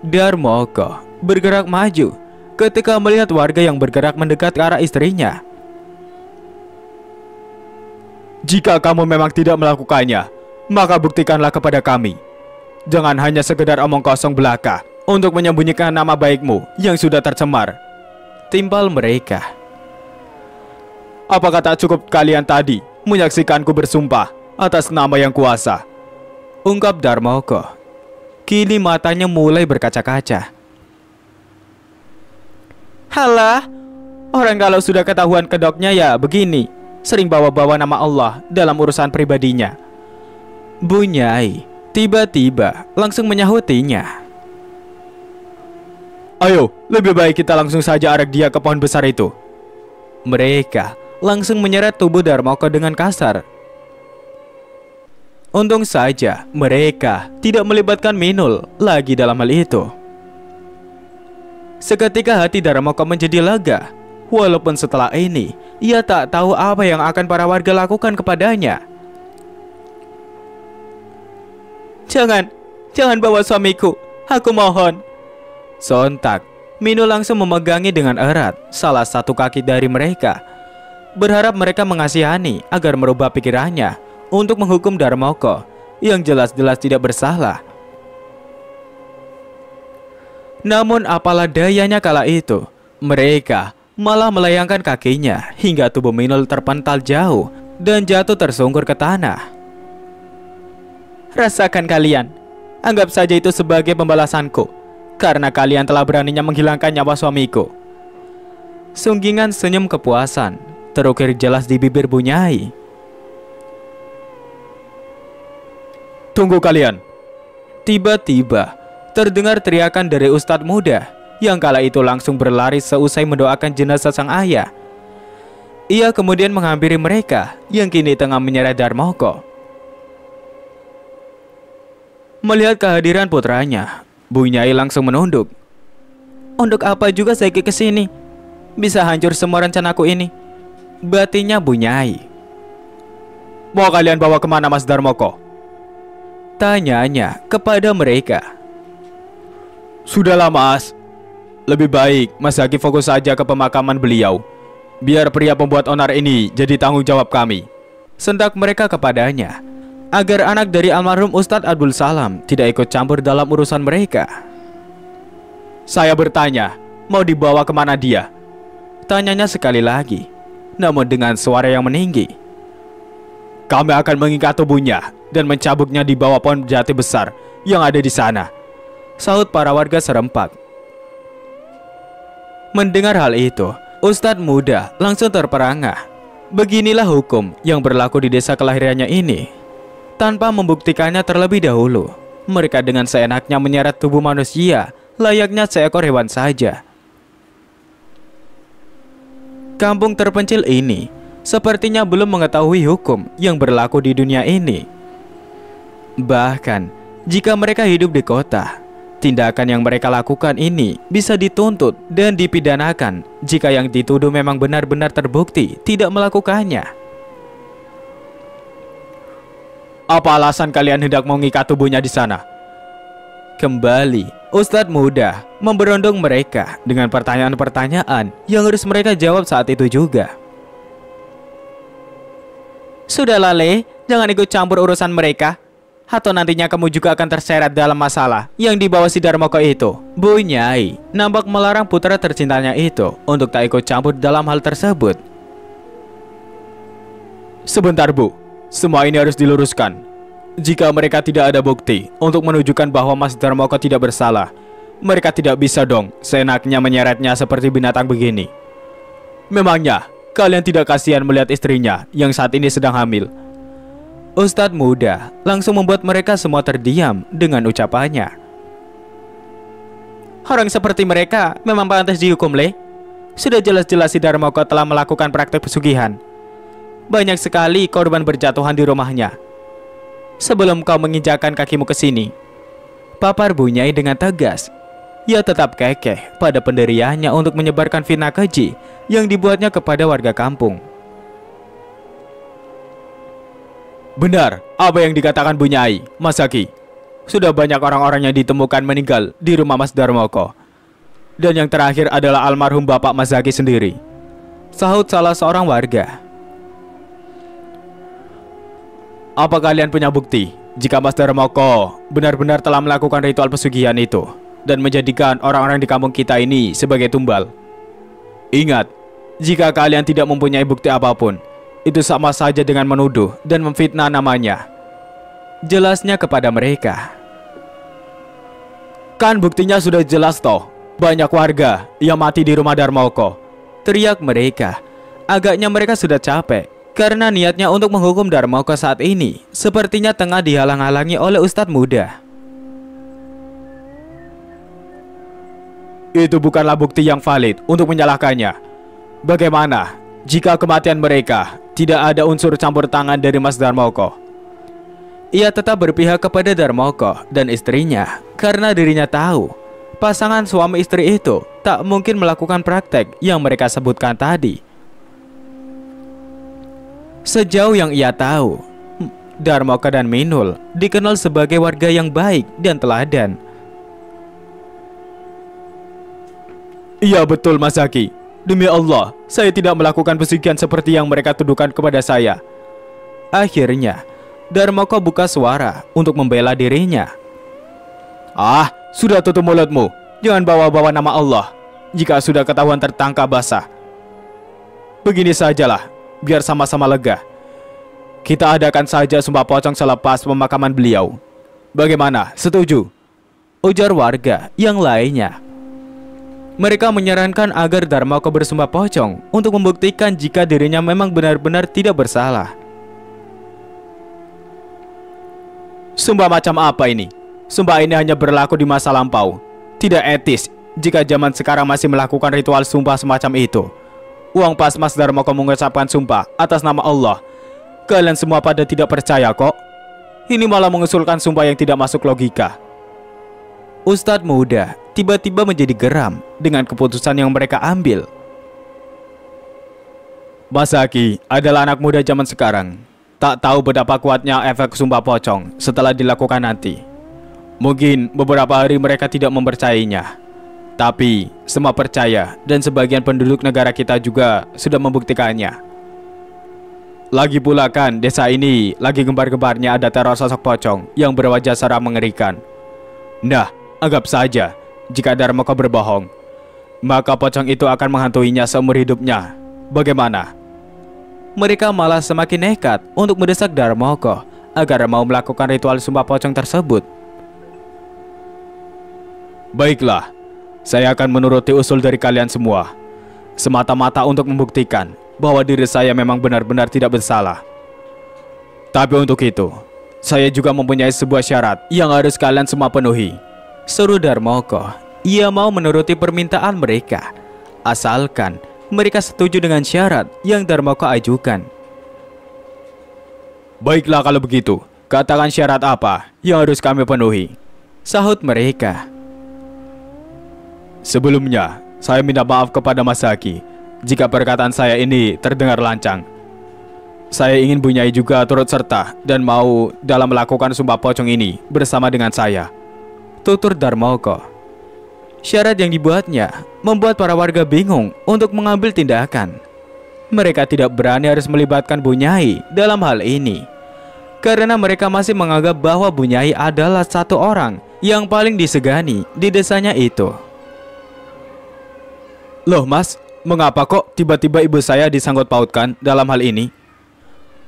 Darmoko bergerak maju ketika melihat warga yang bergerak mendekat ke arah istrinya. Jika kamu memang tidak melakukannya, maka buktikanlah kepada kami Jangan hanya sekedar omong kosong belaka untuk menyembunyikan nama baikmu yang sudah tercemar. Timpal mereka. Apakah tak cukup kalian tadi menyaksikanku bersumpah atas nama yang kuasa? Ungkap Darmoko. Kini matanya mulai berkaca-kaca. Halah, orang kalau sudah ketahuan kedoknya ya begini. Sering bawa-bawa nama Allah dalam urusan pribadinya. Bunyai, tiba-tiba langsung menyahutinya. Ayo, lebih baik kita langsung saja arak dia ke pohon besar itu. Mereka langsung menyeret tubuh Darmoko dengan kasar. Untung saja mereka tidak melibatkan Minul lagi dalam hal itu. Seketika hati Darmoko menjadi lega, walaupun setelah ini ia tak tahu apa yang akan para warga lakukan kepadanya. Jangan, jangan bawa suamiku. Aku mohon. Sontak, Mino langsung memegangi dengan erat salah satu kaki dari mereka. Berharap mereka mengasihani agar merubah pikirannya untuk menghukum Darmoko yang jelas-jelas tidak bersalah. Namun apalah dayanya kala itu, mereka malah melayangkan kakinya hingga tubuh Minul terpental jauh dan jatuh tersungkur ke tanah rasakan kalian. Anggap saja itu sebagai pembalasanku, karena kalian telah beraninya menghilangkan nyawa suamiku. Sunggingan senyum kepuasan terukir jelas di bibir Bunyai. Tunggu kalian. Tiba-tiba terdengar teriakan dari Ustadz muda yang kala itu langsung berlari seusai mendoakan jenazah sang ayah. Ia kemudian menghampiri mereka yang kini tengah menyeret Darmoko. Melihat kehadiran putranya, Bunyai langsung menunduk. Untuk apa juga saya ke sini? Bisa hancur semua rencanaku ini. Batinya Bunyai. Nyai. Mau kalian bawa kemana Mas Darmoko? Tanyanya kepada mereka. Sudahlah Mas, lebih baik Mas Haki fokus saja ke pemakaman beliau. Biar pria pembuat onar ini jadi tanggung jawab kami. Sentak mereka kepadanya agar anak dari almarhum Ustadz Abdul Salam tidak ikut campur dalam urusan mereka. Saya bertanya, mau dibawa kemana dia? Tanyanya sekali lagi, namun dengan suara yang meninggi. Kami akan mengikat tubuhnya dan mencabuknya di bawah pohon jati besar yang ada di sana. Sahut para warga serempak. Mendengar hal itu, Ustadz muda langsung terperangah. Beginilah hukum yang berlaku di desa kelahirannya ini tanpa membuktikannya terlebih dahulu. Mereka dengan seenaknya menyeret tubuh manusia, layaknya seekor hewan saja. Kampung terpencil ini sepertinya belum mengetahui hukum yang berlaku di dunia ini. Bahkan, jika mereka hidup di kota, tindakan yang mereka lakukan ini bisa dituntut dan dipidanakan jika yang dituduh memang benar-benar terbukti tidak melakukannya. Apa alasan kalian hendak mengikat tubuhnya di sana? Kembali, Ustadz muda memberondong mereka dengan pertanyaan-pertanyaan yang harus mereka jawab saat itu juga. Sudahlah Le, jangan ikut campur urusan mereka. Atau nantinya kamu juga akan terseret dalam masalah yang dibawa si Darmoko itu. Bu Nyai nampak melarang putra tercintanya itu untuk tak ikut campur dalam hal tersebut. Sebentar Bu, semua ini harus diluruskan. Jika mereka tidak ada bukti untuk menunjukkan bahwa Mas Darmoko tidak bersalah, mereka tidak bisa dong seenaknya menyeretnya seperti binatang begini. Memangnya, kalian tidak kasihan melihat istrinya yang saat ini sedang hamil? Ustadz muda langsung membuat mereka semua terdiam dengan ucapannya. Orang seperti mereka memang pantas dihukum, Le. Sudah jelas-jelas si Darmoko telah melakukan praktek pesugihan banyak sekali korban berjatuhan di rumahnya. Sebelum kau menginjakan kakimu ke sini, papar Bunyai dengan tegas. Ia tetap kekeh pada pendiriannya untuk menyebarkan fitnah keji yang dibuatnya kepada warga kampung. Benar, apa yang dikatakan Bunyai, Mas Haki? Sudah banyak orang-orang yang ditemukan meninggal di rumah Mas Darmoko. Dan yang terakhir adalah almarhum Bapak Mas Zaki sendiri. Sahut salah seorang warga. Apa kalian punya bukti jika Master Moko benar-benar telah melakukan ritual pesugihan itu dan menjadikan orang-orang di kampung kita ini sebagai tumbal? Ingat, jika kalian tidak mempunyai bukti apapun, itu sama saja dengan menuduh dan memfitnah namanya. Jelasnya kepada mereka. Kan buktinya sudah jelas toh, banyak warga yang mati di rumah Darmoko. Teriak mereka. Agaknya mereka sudah capek karena niatnya untuk menghukum Darmoko saat ini sepertinya tengah dihalang-halangi oleh Ustadz muda. Itu bukanlah bukti yang valid untuk menyalahkannya. Bagaimana jika kematian mereka tidak ada unsur campur tangan dari Mas Darmoko? Ia tetap berpihak kepada Darmoko dan istrinya karena dirinya tahu pasangan suami istri itu tak mungkin melakukan praktek yang mereka sebutkan tadi Sejauh yang ia tahu, Darmoka dan Minul dikenal sebagai warga yang baik dan teladan. Iya betul Mas Zaki. Demi Allah, saya tidak melakukan pesugihan seperti yang mereka tuduhkan kepada saya. Akhirnya, Darmoko buka suara untuk membela dirinya. Ah, sudah tutup mulutmu. Jangan bawa-bawa nama Allah. Jika sudah ketahuan tertangkap basah. Begini sajalah, biar sama-sama lega. Kita adakan saja sumpah pocong selepas pemakaman beliau. Bagaimana? Setuju? Ujar warga yang lainnya. Mereka menyarankan agar Darmoko bersumpah pocong untuk membuktikan jika dirinya memang benar-benar tidak bersalah. Sumpah macam apa ini? Sumpah ini hanya berlaku di masa lampau. Tidak etis jika zaman sekarang masih melakukan ritual sumpah semacam itu. Uang pas Mas Darmo kau mengucapkan sumpah atas nama Allah. Kalian semua pada tidak percaya kok. Ini malah mengusulkan sumpah yang tidak masuk logika. Ustadz Muda tiba-tiba menjadi geram dengan keputusan yang mereka ambil. Basaki adalah anak muda zaman sekarang. Tak tahu berapa kuatnya efek sumpah pocong setelah dilakukan nanti. Mungkin beberapa hari mereka tidak mempercayainya. Tapi, semua percaya dan sebagian penduduk negara kita juga sudah membuktikannya. Lagi pula kan desa ini lagi gembar-gembarnya ada teror sosok pocong yang berwajah seram mengerikan. Nah, anggap saja jika Darmoko berbohong, maka pocong itu akan menghantuinya seumur hidupnya. Bagaimana? Mereka malah semakin nekat untuk mendesak Darmoko agar mau melakukan ritual sumpah pocong tersebut. Baiklah, saya akan menuruti usul dari kalian semua, semata-mata untuk membuktikan bahwa diri saya memang benar-benar tidak bersalah. Tapi untuk itu, saya juga mempunyai sebuah syarat yang harus kalian semua penuhi. Seru Darmoko, ia mau menuruti permintaan mereka, asalkan mereka setuju dengan syarat yang Darmoko ajukan. Baiklah kalau begitu, katakan syarat apa yang harus kami penuhi. Sahut mereka. Sebelumnya, saya minta maaf kepada Masaki jika perkataan saya ini terdengar lancang. Saya ingin Bunyai juga turut serta dan mau dalam melakukan sumpah pocong ini bersama dengan saya. Tutur Darmoko. Syarat yang dibuatnya membuat para warga bingung untuk mengambil tindakan. Mereka tidak berani harus melibatkan Bunyai dalam hal ini. Karena mereka masih menganggap bahwa Bunyai adalah satu orang yang paling disegani di desanya itu. Loh mas, mengapa kok tiba-tiba ibu saya disangkut pautkan dalam hal ini?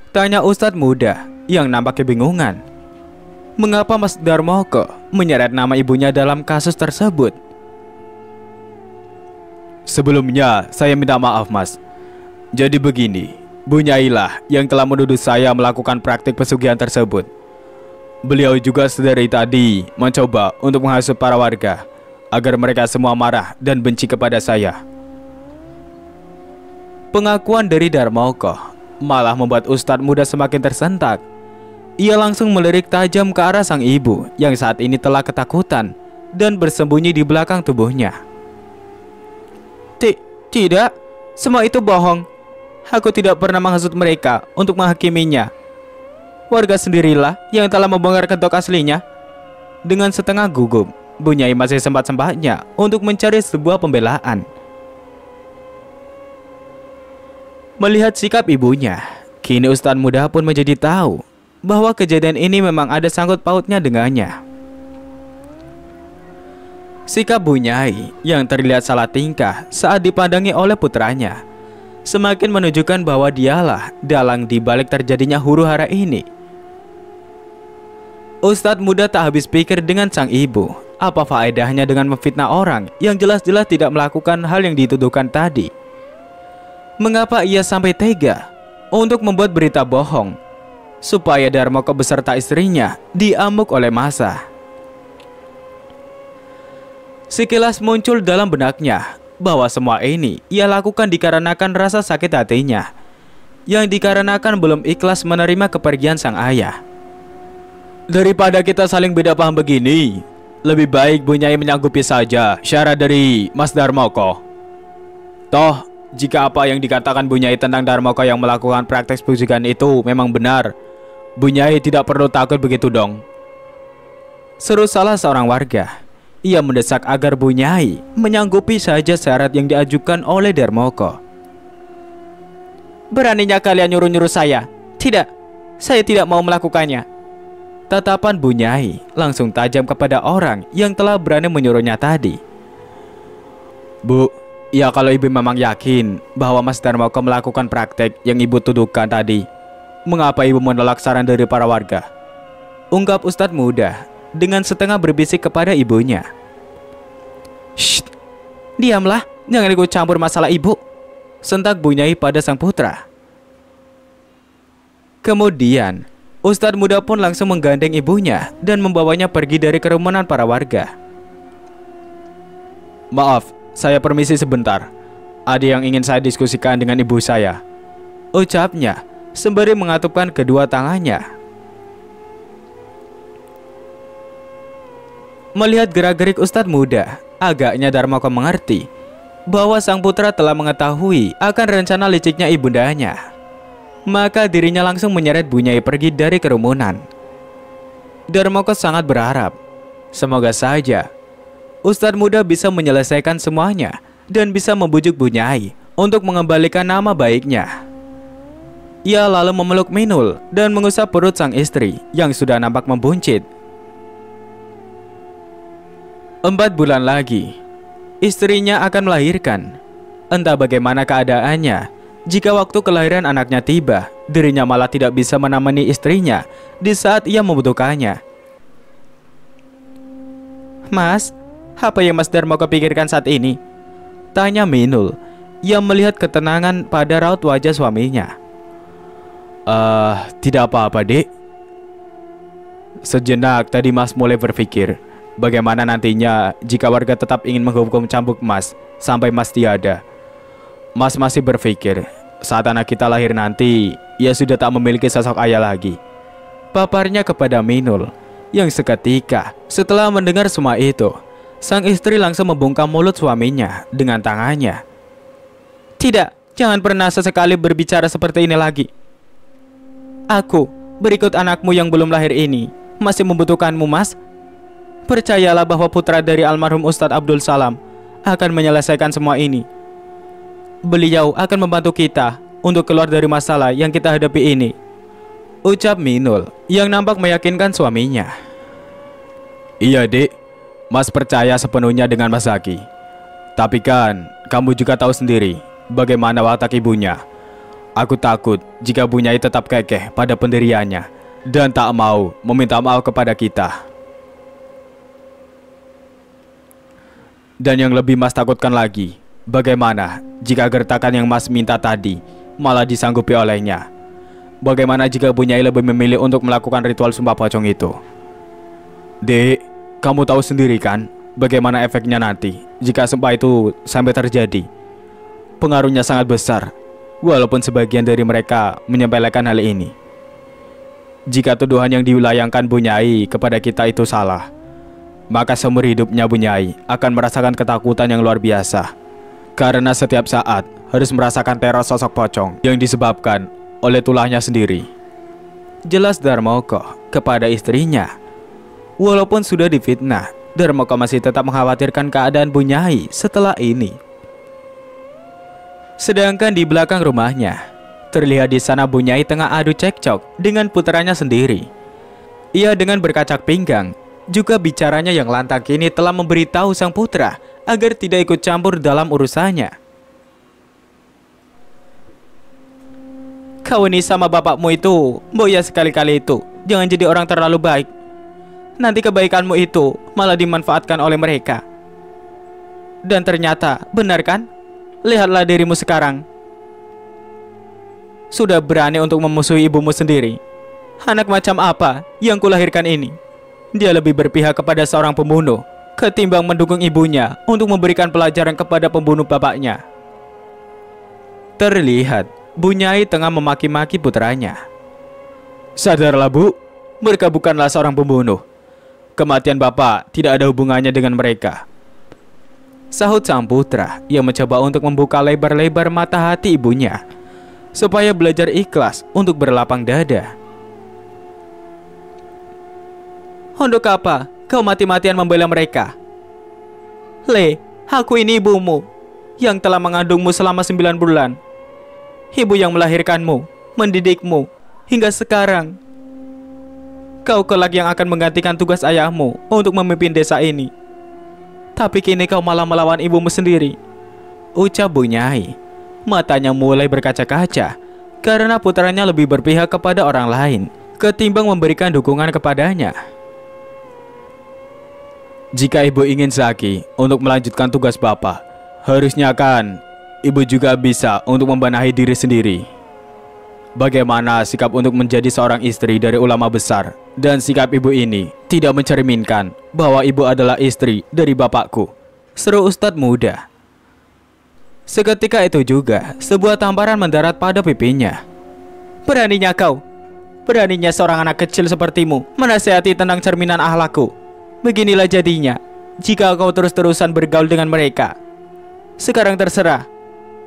Tanya Ustadz muda yang nampak kebingungan. Mengapa Mas Darmoko menyeret nama ibunya dalam kasus tersebut? Sebelumnya, saya minta maaf mas. Jadi begini, Bunyailah yang telah menuduh saya melakukan praktik pesugihan tersebut. Beliau juga sedari tadi mencoba untuk menghasut para warga agar mereka semua marah dan benci kepada saya. Pengakuan dari Darmoko malah membuat ustadz muda semakin tersentak. Ia langsung melirik tajam ke arah sang ibu yang saat ini telah ketakutan dan bersembunyi di belakang tubuhnya. tidak, semua itu bohong. Aku tidak pernah menghasut mereka untuk menghakiminya. Warga sendirilah yang telah membongkar kedok aslinya dengan setengah gugup. Bunyai masih sempat-sempatnya untuk mencari sebuah pembelaan. Melihat sikap ibunya, kini Ustadz muda pun menjadi tahu bahwa kejadian ini memang ada sangkut pautnya dengannya. Sikap Bunyai yang terlihat salah tingkah saat dipandangi oleh putranya semakin menunjukkan bahwa dialah dalang dibalik terjadinya huru hara ini. Ustadz muda tak habis pikir dengan sang ibu apa faedahnya dengan memfitnah orang yang jelas-jelas tidak melakukan hal yang dituduhkan tadi? Mengapa ia sampai tega untuk membuat berita bohong supaya Darmoko beserta istrinya diamuk oleh masa? Sekilas muncul dalam benaknya bahwa semua ini ia lakukan dikarenakan rasa sakit hatinya yang dikarenakan belum ikhlas menerima kepergian sang ayah. Daripada kita saling beda paham begini, lebih baik Bunyai menyanggupi saja syarat dari Mas Darmoko. Toh, jika apa yang dikatakan Bunyai Nyai tentang Darmoko yang melakukan praktek perjudian itu memang benar, Bunyai tidak perlu takut begitu dong. Seru salah seorang warga. Ia mendesak agar Bunyai menyanggupi saja syarat yang diajukan oleh Darmoko. Beraninya kalian nyuruh-nyuruh saya? Tidak, saya tidak mau melakukannya. Tatapan Bunyai langsung tajam kepada orang yang telah berani menyuruhnya tadi. Bu, ya kalau ibu memang yakin bahwa Mas Darmoko melakukan praktek yang ibu tuduhkan tadi, mengapa ibu menolak saran dari para warga? Ungkap Ustadz muda dengan setengah berbisik kepada ibunya. Shh, diamlah, jangan ikut campur masalah ibu. Sentak Bunyai pada sang putra. Kemudian, Ustadz muda pun langsung menggandeng ibunya dan membawanya pergi dari kerumunan para warga. Maaf, saya permisi sebentar. Ada yang ingin saya diskusikan dengan ibu saya. Ucapnya sembari mengatupkan kedua tangannya. Melihat gerak-gerik Ustadz muda, agaknya Darmoko mengerti bahwa sang putra telah mengetahui akan rencana liciknya ibundanya maka dirinya langsung menyeret Bunyai pergi dari kerumunan. Darmoko sangat berharap, semoga saja Ustadz muda bisa menyelesaikan semuanya dan bisa membujuk Bunyai untuk mengembalikan nama baiknya. Ia lalu memeluk Minul dan mengusap perut sang istri yang sudah nampak membuncit. Empat bulan lagi, istrinya akan melahirkan. Entah bagaimana keadaannya, jika waktu kelahiran anaknya tiba, dirinya malah tidak bisa menemani istrinya di saat ia membutuhkannya. Mas, apa yang Mas Darmo kepikirkan saat ini? Tanya Minul yang melihat ketenangan pada raut wajah suaminya. Eh, uh, tidak apa-apa, Dek. Sejenak tadi Mas mulai berpikir, bagaimana nantinya jika warga tetap ingin menghukum cambuk Mas sampai Mas tiada. Mas masih berpikir, saat anak kita lahir nanti, ia sudah tak memiliki sosok ayah lagi. Paparnya kepada Minul, yang seketika setelah mendengar semua itu, sang istri langsung membungkam mulut suaminya dengan tangannya. Tidak, jangan pernah sesekali berbicara seperti ini lagi. Aku, berikut anakmu yang belum lahir ini, masih membutuhkanmu mas. Percayalah bahwa putra dari almarhum Ustadz Abdul Salam akan menyelesaikan semua ini beliau akan membantu kita untuk keluar dari masalah yang kita hadapi ini. Ucap Minul yang nampak meyakinkan suaminya. Iya dek, mas percaya sepenuhnya dengan Mas Zaki. Tapi kan, kamu juga tahu sendiri bagaimana watak ibunya. Aku takut jika Bunyai tetap kekeh pada pendiriannya dan tak mau meminta maaf kepada kita. Dan yang lebih Mas takutkan lagi, Bagaimana jika gertakan yang Mas minta tadi malah disanggupi olehnya? Bagaimana jika Bunyai lebih memilih untuk melakukan ritual sumpah pocong itu? Dek, kamu tahu sendiri kan bagaimana efeknya nanti jika sumpah itu sampai terjadi? Pengaruhnya sangat besar, walaupun sebagian dari mereka menyepelekan hal ini. Jika tuduhan yang diulayangkan Bunyai kepada kita itu salah, maka seumur hidupnya Bunyai akan merasakan ketakutan yang luar biasa karena setiap saat harus merasakan teror sosok pocong yang disebabkan oleh tulahnya sendiri. Jelas Darmoko kepada istrinya. Walaupun sudah difitnah, Darmoko masih tetap mengkhawatirkan keadaan Bunyai setelah ini. Sedangkan di belakang rumahnya, terlihat di sana Bunyai tengah adu cekcok dengan putranya sendiri. Ia dengan berkacak pinggang, juga bicaranya yang lantang kini telah memberitahu sang putra agar tidak ikut campur dalam urusannya. Kau ini sama bapakmu itu, boya sekali-kali itu. Jangan jadi orang terlalu baik. Nanti kebaikanmu itu malah dimanfaatkan oleh mereka. Dan ternyata, benar kan? Lihatlah dirimu sekarang. Sudah berani untuk memusuhi ibumu sendiri. Anak macam apa yang kulahirkan ini? Dia lebih berpihak kepada seorang pembunuh ketimbang mendukung ibunya untuk memberikan pelajaran kepada pembunuh bapaknya. Terlihat Bunyai tengah memaki-maki putranya. Sadarlah bu, mereka bukanlah seorang pembunuh. Kematian bapak tidak ada hubungannya dengan mereka. Sahut sang putra yang mencoba untuk membuka lebar-lebar mata hati ibunya supaya belajar ikhlas untuk berlapang dada. Untuk apa? Kau mati-matian membela mereka. Le, aku ini ibumu yang telah mengandungmu selama sembilan bulan. Ibu yang melahirkanmu, mendidikmu, hingga sekarang. Kau kelak yang akan menggantikan tugas ayahmu untuk memimpin desa ini. Tapi kini kau malah melawan ibumu sendiri. Ucap Bunyai. Matanya mulai berkaca-kaca karena putranya lebih berpihak kepada orang lain ketimbang memberikan dukungan kepadanya. Jika ibu ingin Zaki untuk melanjutkan tugas bapak, harusnya kan ibu juga bisa untuk membenahi diri sendiri. Bagaimana sikap untuk menjadi seorang istri dari ulama besar dan sikap ibu ini tidak mencerminkan bahwa ibu adalah istri dari bapakku. Seru Ustadz muda. Seketika itu juga, sebuah tamparan mendarat pada pipinya. Beraninya kau, beraninya seorang anak kecil sepertimu menasihati tentang cerminan ahlaku Beginilah jadinya jika kau terus-terusan bergaul dengan mereka. Sekarang terserah,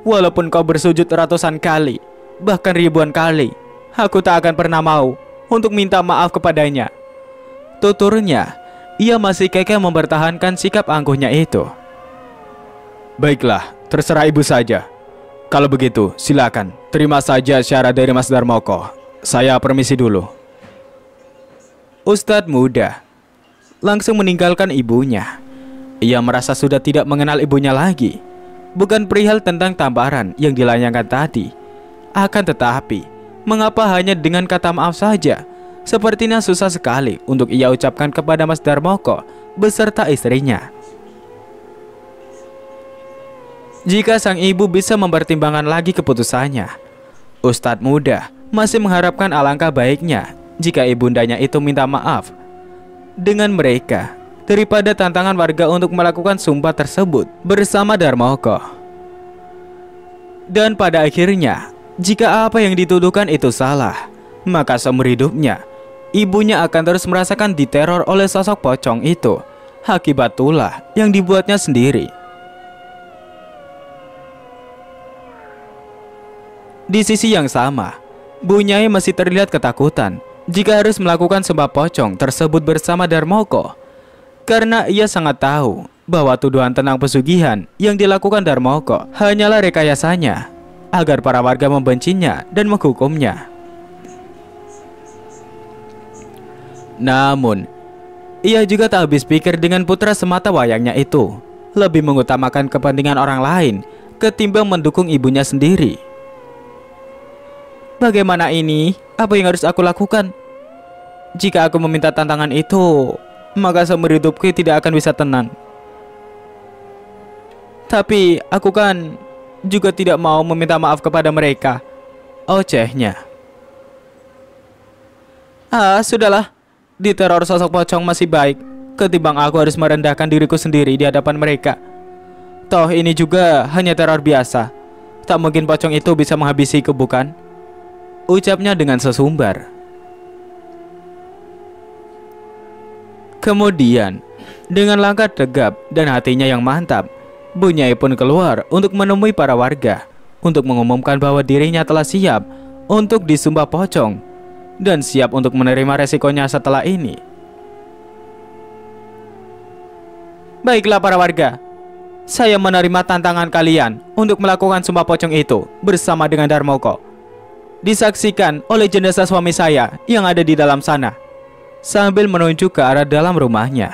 walaupun kau bersujud ratusan kali, bahkan ribuan kali, aku tak akan pernah mau untuk minta maaf kepadanya. Tuturnya, ia masih keke mempertahankan sikap angkuhnya itu. Baiklah, terserah ibu saja. Kalau begitu, silakan. Terima saja syarat dari Mas Darmoko. Saya permisi dulu. Ustadz muda langsung meninggalkan ibunya. Ia merasa sudah tidak mengenal ibunya lagi. Bukan perihal tentang tamparan yang dilayangkan tadi. Akan tetapi, mengapa hanya dengan kata maaf saja? Sepertinya susah sekali untuk ia ucapkan kepada Mas Darmoko beserta istrinya. Jika sang ibu bisa mempertimbangkan lagi keputusannya, Ustadz muda masih mengharapkan alangkah baiknya jika ibundanya itu minta maaf dengan mereka daripada tantangan warga untuk melakukan sumpah tersebut bersama Darmoko. Dan pada akhirnya, jika apa yang dituduhkan itu salah, maka seumur hidupnya, ibunya akan terus merasakan diteror oleh sosok pocong itu akibat tulah yang dibuatnya sendiri. Di sisi yang sama, Bunyai masih terlihat ketakutan jika harus melakukan sembah pocong tersebut bersama Darmoko. Karena ia sangat tahu bahwa tuduhan tentang pesugihan yang dilakukan Darmoko hanyalah rekayasanya agar para warga membencinya dan menghukumnya. Namun, ia juga tak habis pikir dengan putra semata wayangnya itu, lebih mengutamakan kepentingan orang lain ketimbang mendukung ibunya sendiri. Bagaimana ini? Apa yang harus aku lakukan? Jika aku meminta tantangan itu, maka seumur hidupku tidak akan bisa tenang. Tapi aku kan juga tidak mau meminta maaf kepada mereka. Ocehnya. Oh, ah, sudahlah. Diteror sosok pocong masih baik ketimbang aku harus merendahkan diriku sendiri di hadapan mereka. Toh ini juga hanya teror biasa. Tak mungkin pocong itu bisa menghabisiku bukan? Ucapnya dengan sesumbar. Kemudian, dengan langkah tegap dan hatinya yang mantap, Bunyai pun keluar untuk menemui para warga untuk mengumumkan bahwa dirinya telah siap untuk disumpah pocong dan siap untuk menerima resikonya setelah ini. Baiklah para warga, saya menerima tantangan kalian untuk melakukan sumpah pocong itu bersama dengan Darmoko. Disaksikan oleh jenazah suami saya yang ada di dalam sana sambil menunjuk ke arah dalam rumahnya.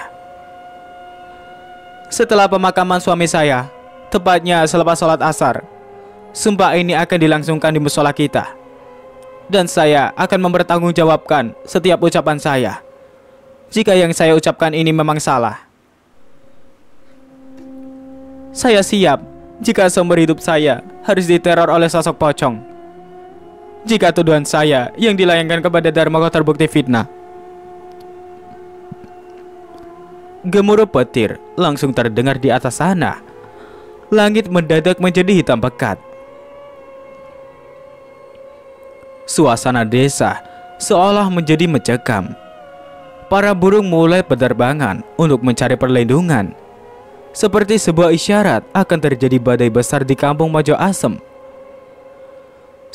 Setelah pemakaman suami saya, tepatnya selepas sholat asar, sumpah ini akan dilangsungkan di musola kita. Dan saya akan mempertanggungjawabkan setiap ucapan saya. Jika yang saya ucapkan ini memang salah. Saya siap jika seumur hidup saya harus diteror oleh sosok pocong. Jika tuduhan saya yang dilayangkan kepada Dharma terbukti fitnah. gemuruh petir langsung terdengar di atas sana. Langit mendadak menjadi hitam pekat. Suasana desa seolah menjadi mencekam. Para burung mulai penerbangan untuk mencari perlindungan. Seperti sebuah isyarat akan terjadi badai besar di kampung Majo Asem.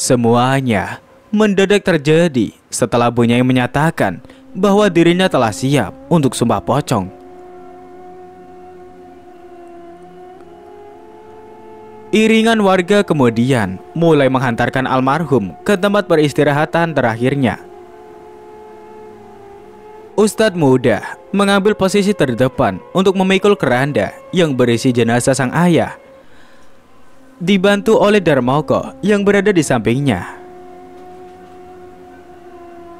Semuanya mendadak terjadi setelah Bunyai menyatakan bahwa dirinya telah siap untuk sumpah pocong. Iringan warga kemudian mulai menghantarkan almarhum ke tempat peristirahatan terakhirnya. Ustadz muda mengambil posisi terdepan untuk memikul keranda yang berisi jenazah sang ayah. Dibantu oleh Darmoko yang berada di sampingnya.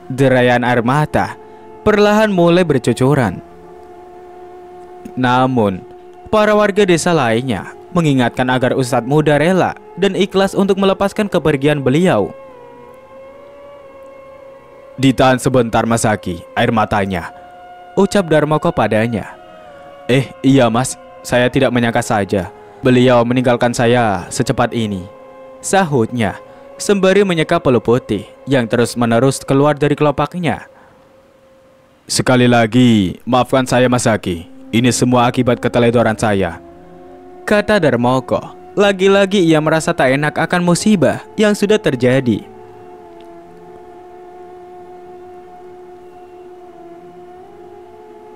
Derayan armata perlahan mulai bercucuran. Namun, para warga desa lainnya mengingatkan agar Ustadz muda rela dan ikhlas untuk melepaskan kepergian beliau. Ditahan sebentar Masaki, air matanya. Ucap Darmoko padanya. Eh, iya mas, saya tidak menyangka saja. Beliau meninggalkan saya secepat ini. Sahutnya, sembari menyeka peluh putih yang terus-menerus keluar dari kelopaknya. Sekali lagi, maafkan saya Masaki. Ini semua akibat keteledoran saya kata Darmoko. Lagi-lagi ia merasa tak enak akan musibah yang sudah terjadi.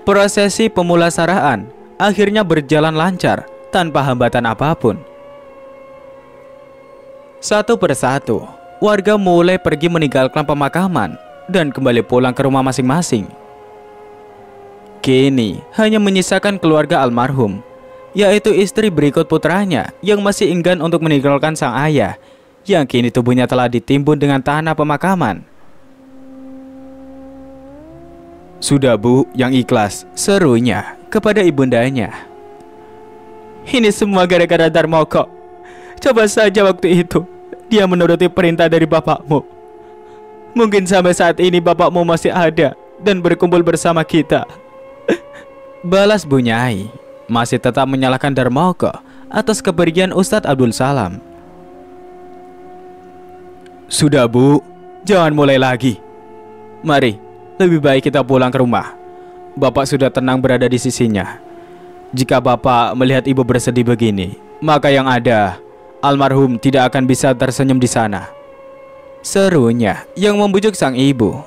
Prosesi pemulasaraan akhirnya berjalan lancar tanpa hambatan apapun. Satu persatu, warga mulai pergi meninggalkan pemakaman dan kembali pulang ke rumah masing-masing. Kini hanya menyisakan keluarga almarhum yaitu istri berikut putranya yang masih enggan untuk meninggalkan sang ayah yang kini tubuhnya telah ditimbun dengan tanah pemakaman. Sudah bu, yang ikhlas, serunya kepada ibundanya. Ini semua gara-gara Darmoko. Coba saja waktu itu, dia menuruti perintah dari bapakmu. Mungkin sampai saat ini bapakmu masih ada dan berkumpul bersama kita. (laughs) Balas Bunyai masih tetap menyalahkan Darmoko atas kepergian Ustadz Abdul Salam. Sudah bu, jangan mulai lagi. Mari, lebih baik kita pulang ke rumah. Bapak sudah tenang berada di sisinya. Jika bapak melihat ibu bersedih begini, maka yang ada almarhum tidak akan bisa tersenyum di sana. Serunya yang membujuk sang ibu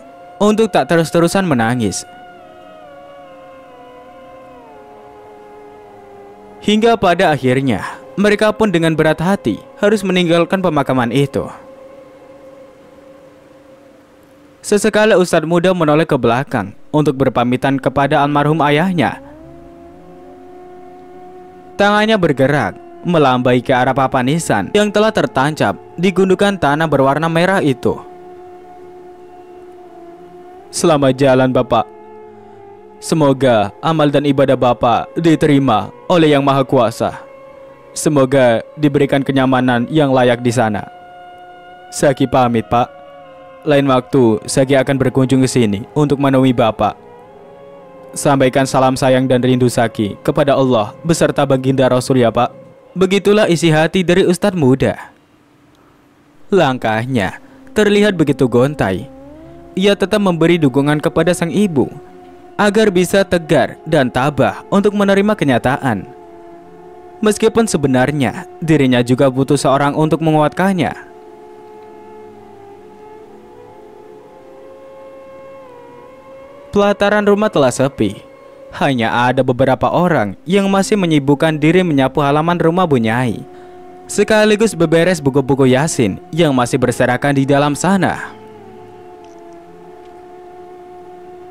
untuk tak terus-terusan menangis Hingga pada akhirnya, mereka pun dengan berat hati harus meninggalkan pemakaman itu. Sesekali Ustadz muda menoleh ke belakang untuk berpamitan kepada almarhum ayahnya. Tangannya bergerak, melambai ke arah papan nisan yang telah tertancap di gundukan tanah berwarna merah itu. Selamat jalan Bapak. Semoga amal dan ibadah Bapak diterima oleh Yang Maha Kuasa. Semoga diberikan kenyamanan yang layak di sana. Saki pamit, Pak. Lain waktu, Saki akan berkunjung ke sini untuk menemui Bapak. Sampaikan salam sayang dan rindu Saki kepada Allah beserta Baginda Rasul ya, Pak. Begitulah isi hati dari Ustadz Muda. Langkahnya terlihat begitu gontai. Ia tetap memberi dukungan kepada sang ibu agar bisa tegar dan tabah untuk menerima kenyataan. Meskipun sebenarnya dirinya juga butuh seorang untuk menguatkannya. Pelataran rumah telah sepi. Hanya ada beberapa orang yang masih menyibukkan diri menyapu halaman rumah Bunyai. Sekaligus beberes buku-buku Yasin yang masih berserakan di dalam sana.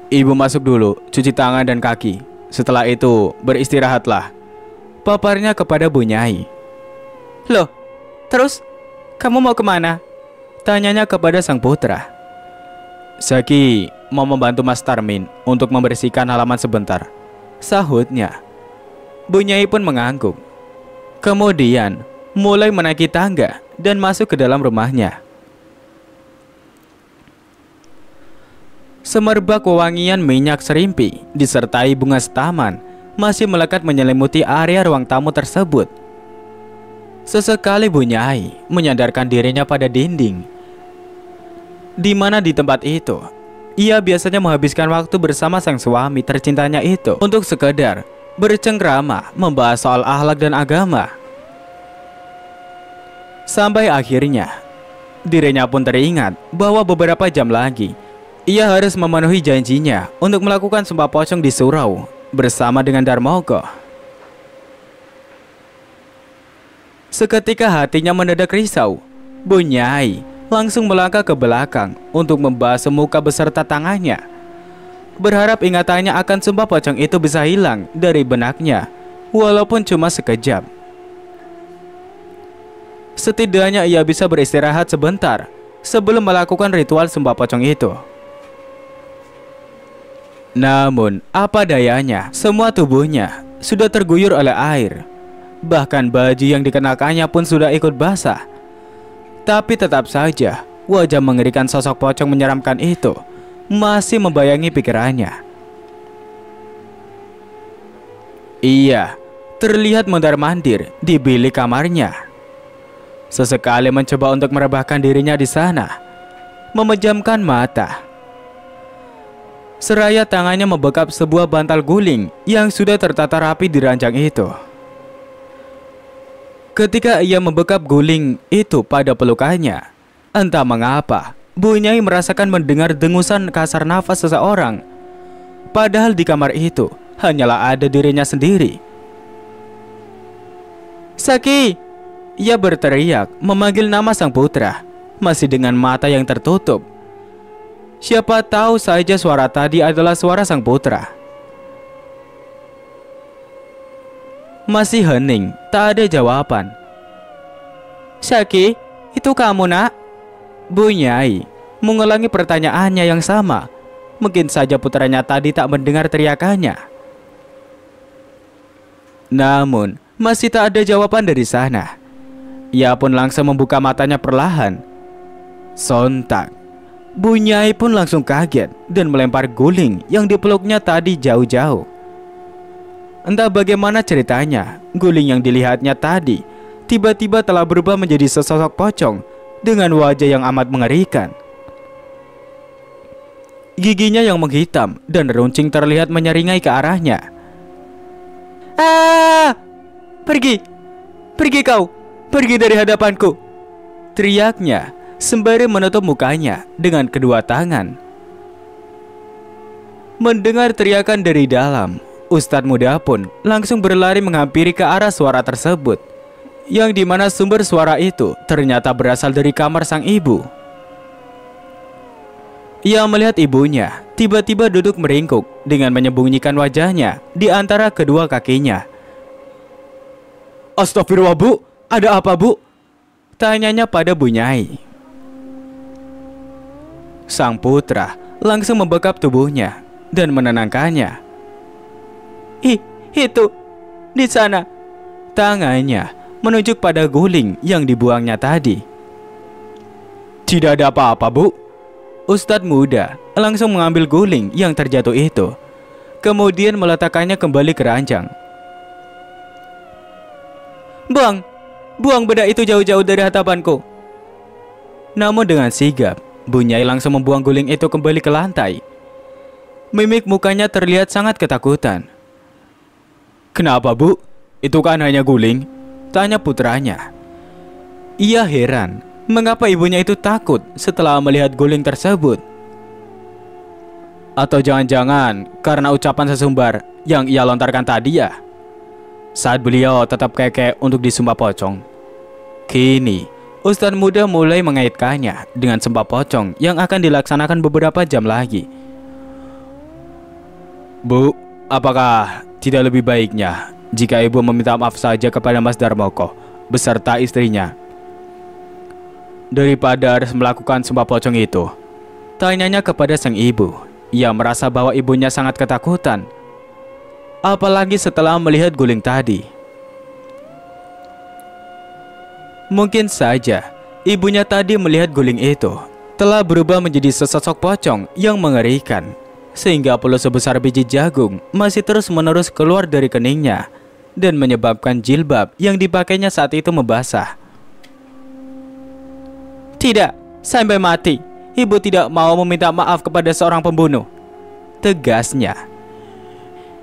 Ibu masuk dulu, cuci tangan dan kaki. Setelah itu, beristirahatlah. Paparnya kepada Bu Nyai. Loh, terus kamu mau kemana? Tanyanya kepada sang putra. Saki mau membantu Mas Tarmin untuk membersihkan halaman sebentar. Sahutnya. Bu Nyai pun mengangguk. Kemudian, mulai menaiki tangga dan masuk ke dalam rumahnya. Semerbak wewangian minyak serimpi disertai bunga setaman masih melekat menyelimuti area ruang tamu tersebut. Sesekali Bunyai menyandarkan dirinya pada dinding. Di mana di tempat itu, ia biasanya menghabiskan waktu bersama sang suami tercintanya itu untuk sekedar bercengkrama membahas soal ahlak dan agama. Sampai akhirnya, dirinya pun teringat bahwa beberapa jam lagi ia harus memenuhi janjinya untuk melakukan sumpah pocong di surau bersama dengan Darmoko. Seketika hatinya mendadak risau, Bunyai langsung melangkah ke belakang untuk membahas muka beserta tangannya. Berharap ingatannya akan sumpah pocong itu bisa hilang dari benaknya, walaupun cuma sekejap. Setidaknya ia bisa beristirahat sebentar sebelum melakukan ritual sumpah pocong itu. Namun, apa dayanya, semua tubuhnya sudah terguyur oleh air. Bahkan baju yang dikenakannya pun sudah ikut basah. Tapi tetap saja, wajah mengerikan sosok pocong menyeramkan itu masih membayangi pikirannya. Iya, terlihat mondar-mandir di bilik kamarnya. Sesekali mencoba untuk merebahkan dirinya di sana, memejamkan mata Seraya tangannya membekap sebuah bantal guling yang sudah tertata rapi di ranjang itu. Ketika ia membekap guling itu pada pelukannya, entah mengapa, Bunyai merasakan mendengar dengusan kasar nafas seseorang. Padahal di kamar itu hanyalah ada dirinya sendiri. Saki! Ia berteriak memanggil nama sang putra, masih dengan mata yang tertutup Siapa tahu saja suara tadi adalah suara sang putra. Masih hening, tak ada jawaban. Saki, itu kamu nak? Bunyai, mengulangi pertanyaannya yang sama. Mungkin saja putranya tadi tak mendengar teriakannya. Namun, masih tak ada jawaban dari sana. Ia pun langsung membuka matanya perlahan. Sontak, Bunyai pun langsung kaget dan melempar guling yang dipeluknya tadi jauh-jauh. Entah bagaimana ceritanya, guling yang dilihatnya tadi tiba-tiba telah berubah menjadi sesosok pocong dengan wajah yang amat mengerikan. Giginya yang menghitam dan runcing terlihat menyeringai ke arahnya. Ah! Pergi! Pergi kau! Pergi dari hadapanku! Teriaknya sembari menutup mukanya dengan kedua tangan. Mendengar teriakan dari dalam, Ustadz muda pun langsung berlari menghampiri ke arah suara tersebut, yang dimana sumber suara itu ternyata berasal dari kamar sang ibu. Ia melihat ibunya tiba-tiba duduk meringkuk dengan menyembunyikan wajahnya di antara kedua kakinya. Astagfirullah bu, ada apa bu? Tanyanya pada Bunyai. Sang putra langsung membekap tubuhnya dan menenangkannya. Ih, itu di sana. Tangannya menunjuk pada guling yang dibuangnya tadi. Tidak ada apa-apa, Bu. Ustadz muda langsung mengambil guling yang terjatuh itu, kemudian meletakkannya kembali ke ranjang. Buang, buang benda itu jauh-jauh dari hatapanku. Namun dengan sigap, Bunyai langsung membuang guling itu kembali ke lantai. Mimik mukanya terlihat sangat ketakutan. Kenapa bu? Itu kan hanya guling? Tanya putranya. Ia heran, mengapa ibunya itu takut setelah melihat guling tersebut. Atau jangan-jangan karena ucapan sesumbar yang ia lontarkan tadi ya? Saat beliau tetap keke untuk disumpah pocong. Kini, Ustaz muda mulai mengaitkannya dengan sembah pocong yang akan dilaksanakan beberapa jam lagi. Bu, apakah tidak lebih baiknya jika ibu meminta maaf saja kepada Mas Darmoko beserta istrinya? Daripada harus melakukan sembah pocong itu, tanyanya kepada sang ibu. Ia merasa bahwa ibunya sangat ketakutan Apalagi setelah melihat guling tadi Mungkin saja ibunya tadi melihat guling itu telah berubah menjadi sesosok pocong yang mengerikan sehingga pulau sebesar biji jagung masih terus-menerus keluar dari keningnya dan menyebabkan jilbab yang dipakainya saat itu membasah. Tidak, sampai mati. Ibu tidak mau meminta maaf kepada seorang pembunuh. Tegasnya.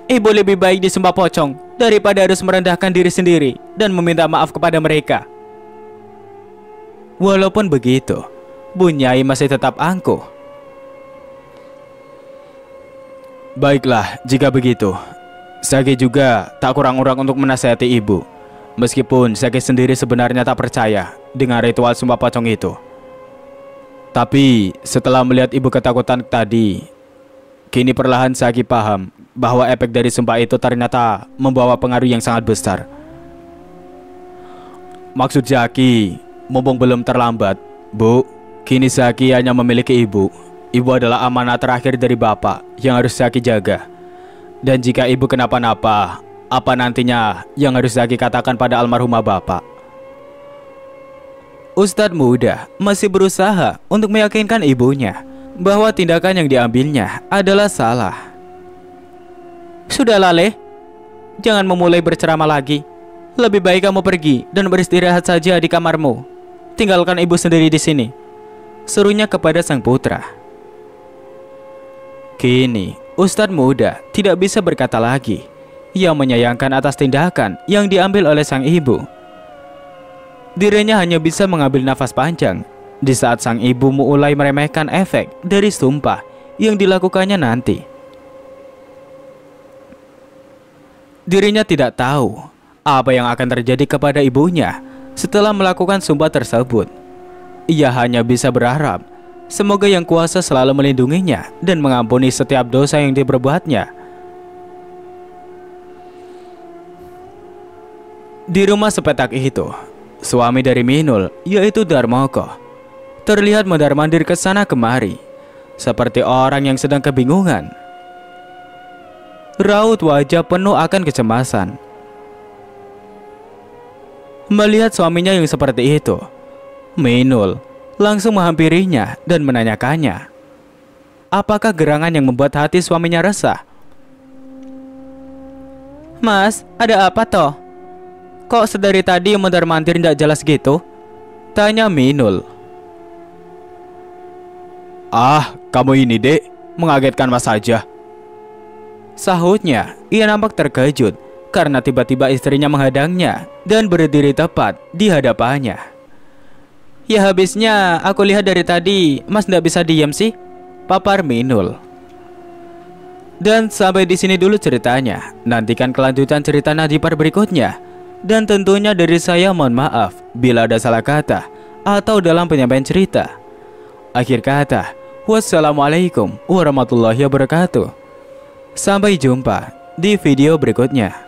Ibu lebih baik disembah pocong daripada harus merendahkan diri sendiri dan meminta maaf kepada mereka. Walaupun begitu, Bunyai masih tetap angkuh. Baiklah, jika begitu, Sage juga tak kurang orang untuk menasihati ibu. Meskipun Sage sendiri sebenarnya tak percaya dengan ritual sumpah pocong itu. Tapi setelah melihat ibu ketakutan tadi, kini perlahan Sage paham bahwa efek dari sumpah itu ternyata membawa pengaruh yang sangat besar. Maksud Zaki, mumpung belum terlambat, Bu, kini Zaki hanya memiliki ibu. Ibu adalah amanah terakhir dari bapak yang harus Zaki jaga. Dan jika ibu kenapa-napa, apa nantinya yang harus Zaki katakan pada almarhumah bapak? Ustadz muda masih berusaha untuk meyakinkan ibunya bahwa tindakan yang diambilnya adalah salah. Sudahlah, Leh. Jangan memulai berceramah lagi. Lebih baik kamu pergi dan beristirahat saja di kamarmu. Tinggalkan ibu sendiri di sini. Serunya kepada sang putra. Kini, Ustadz muda tidak bisa berkata lagi. Ia menyayangkan atas tindakan yang diambil oleh sang ibu. Dirinya hanya bisa mengambil nafas panjang di saat sang ibu mulai meremehkan efek dari sumpah yang dilakukannya nanti. Dirinya tidak tahu apa yang akan terjadi kepada ibunya setelah melakukan sumpah tersebut, ia hanya bisa berharap semoga yang kuasa selalu melindunginya dan mengampuni setiap dosa yang diperbuatnya. Di rumah sepetak itu, suami dari Minul, yaitu Darmoko, terlihat mendar-mandir ke sana kemari, seperti orang yang sedang kebingungan. Raut wajah penuh akan kecemasan. Melihat suaminya yang seperti itu, Minul langsung menghampirinya dan menanyakannya, "Apakah gerangan yang membuat hati suaminya resah?" "Mas, ada apa toh? Kok sedari tadi mondar-mandir tidak jelas gitu?" tanya Minul. "Ah, kamu ini, Dek, mengagetkan Mas saja." Sahutnya, ia nampak terkejut karena tiba-tiba istrinya menghadangnya dan berdiri tepat di hadapannya. Ya habisnya aku lihat dari tadi Mas tidak bisa diam sih Papar Minul Dan sampai di sini dulu ceritanya Nantikan kelanjutan cerita Najipar berikutnya Dan tentunya dari saya mohon maaf Bila ada salah kata Atau dalam penyampaian cerita Akhir kata Wassalamualaikum warahmatullahi wabarakatuh Sampai jumpa di video berikutnya.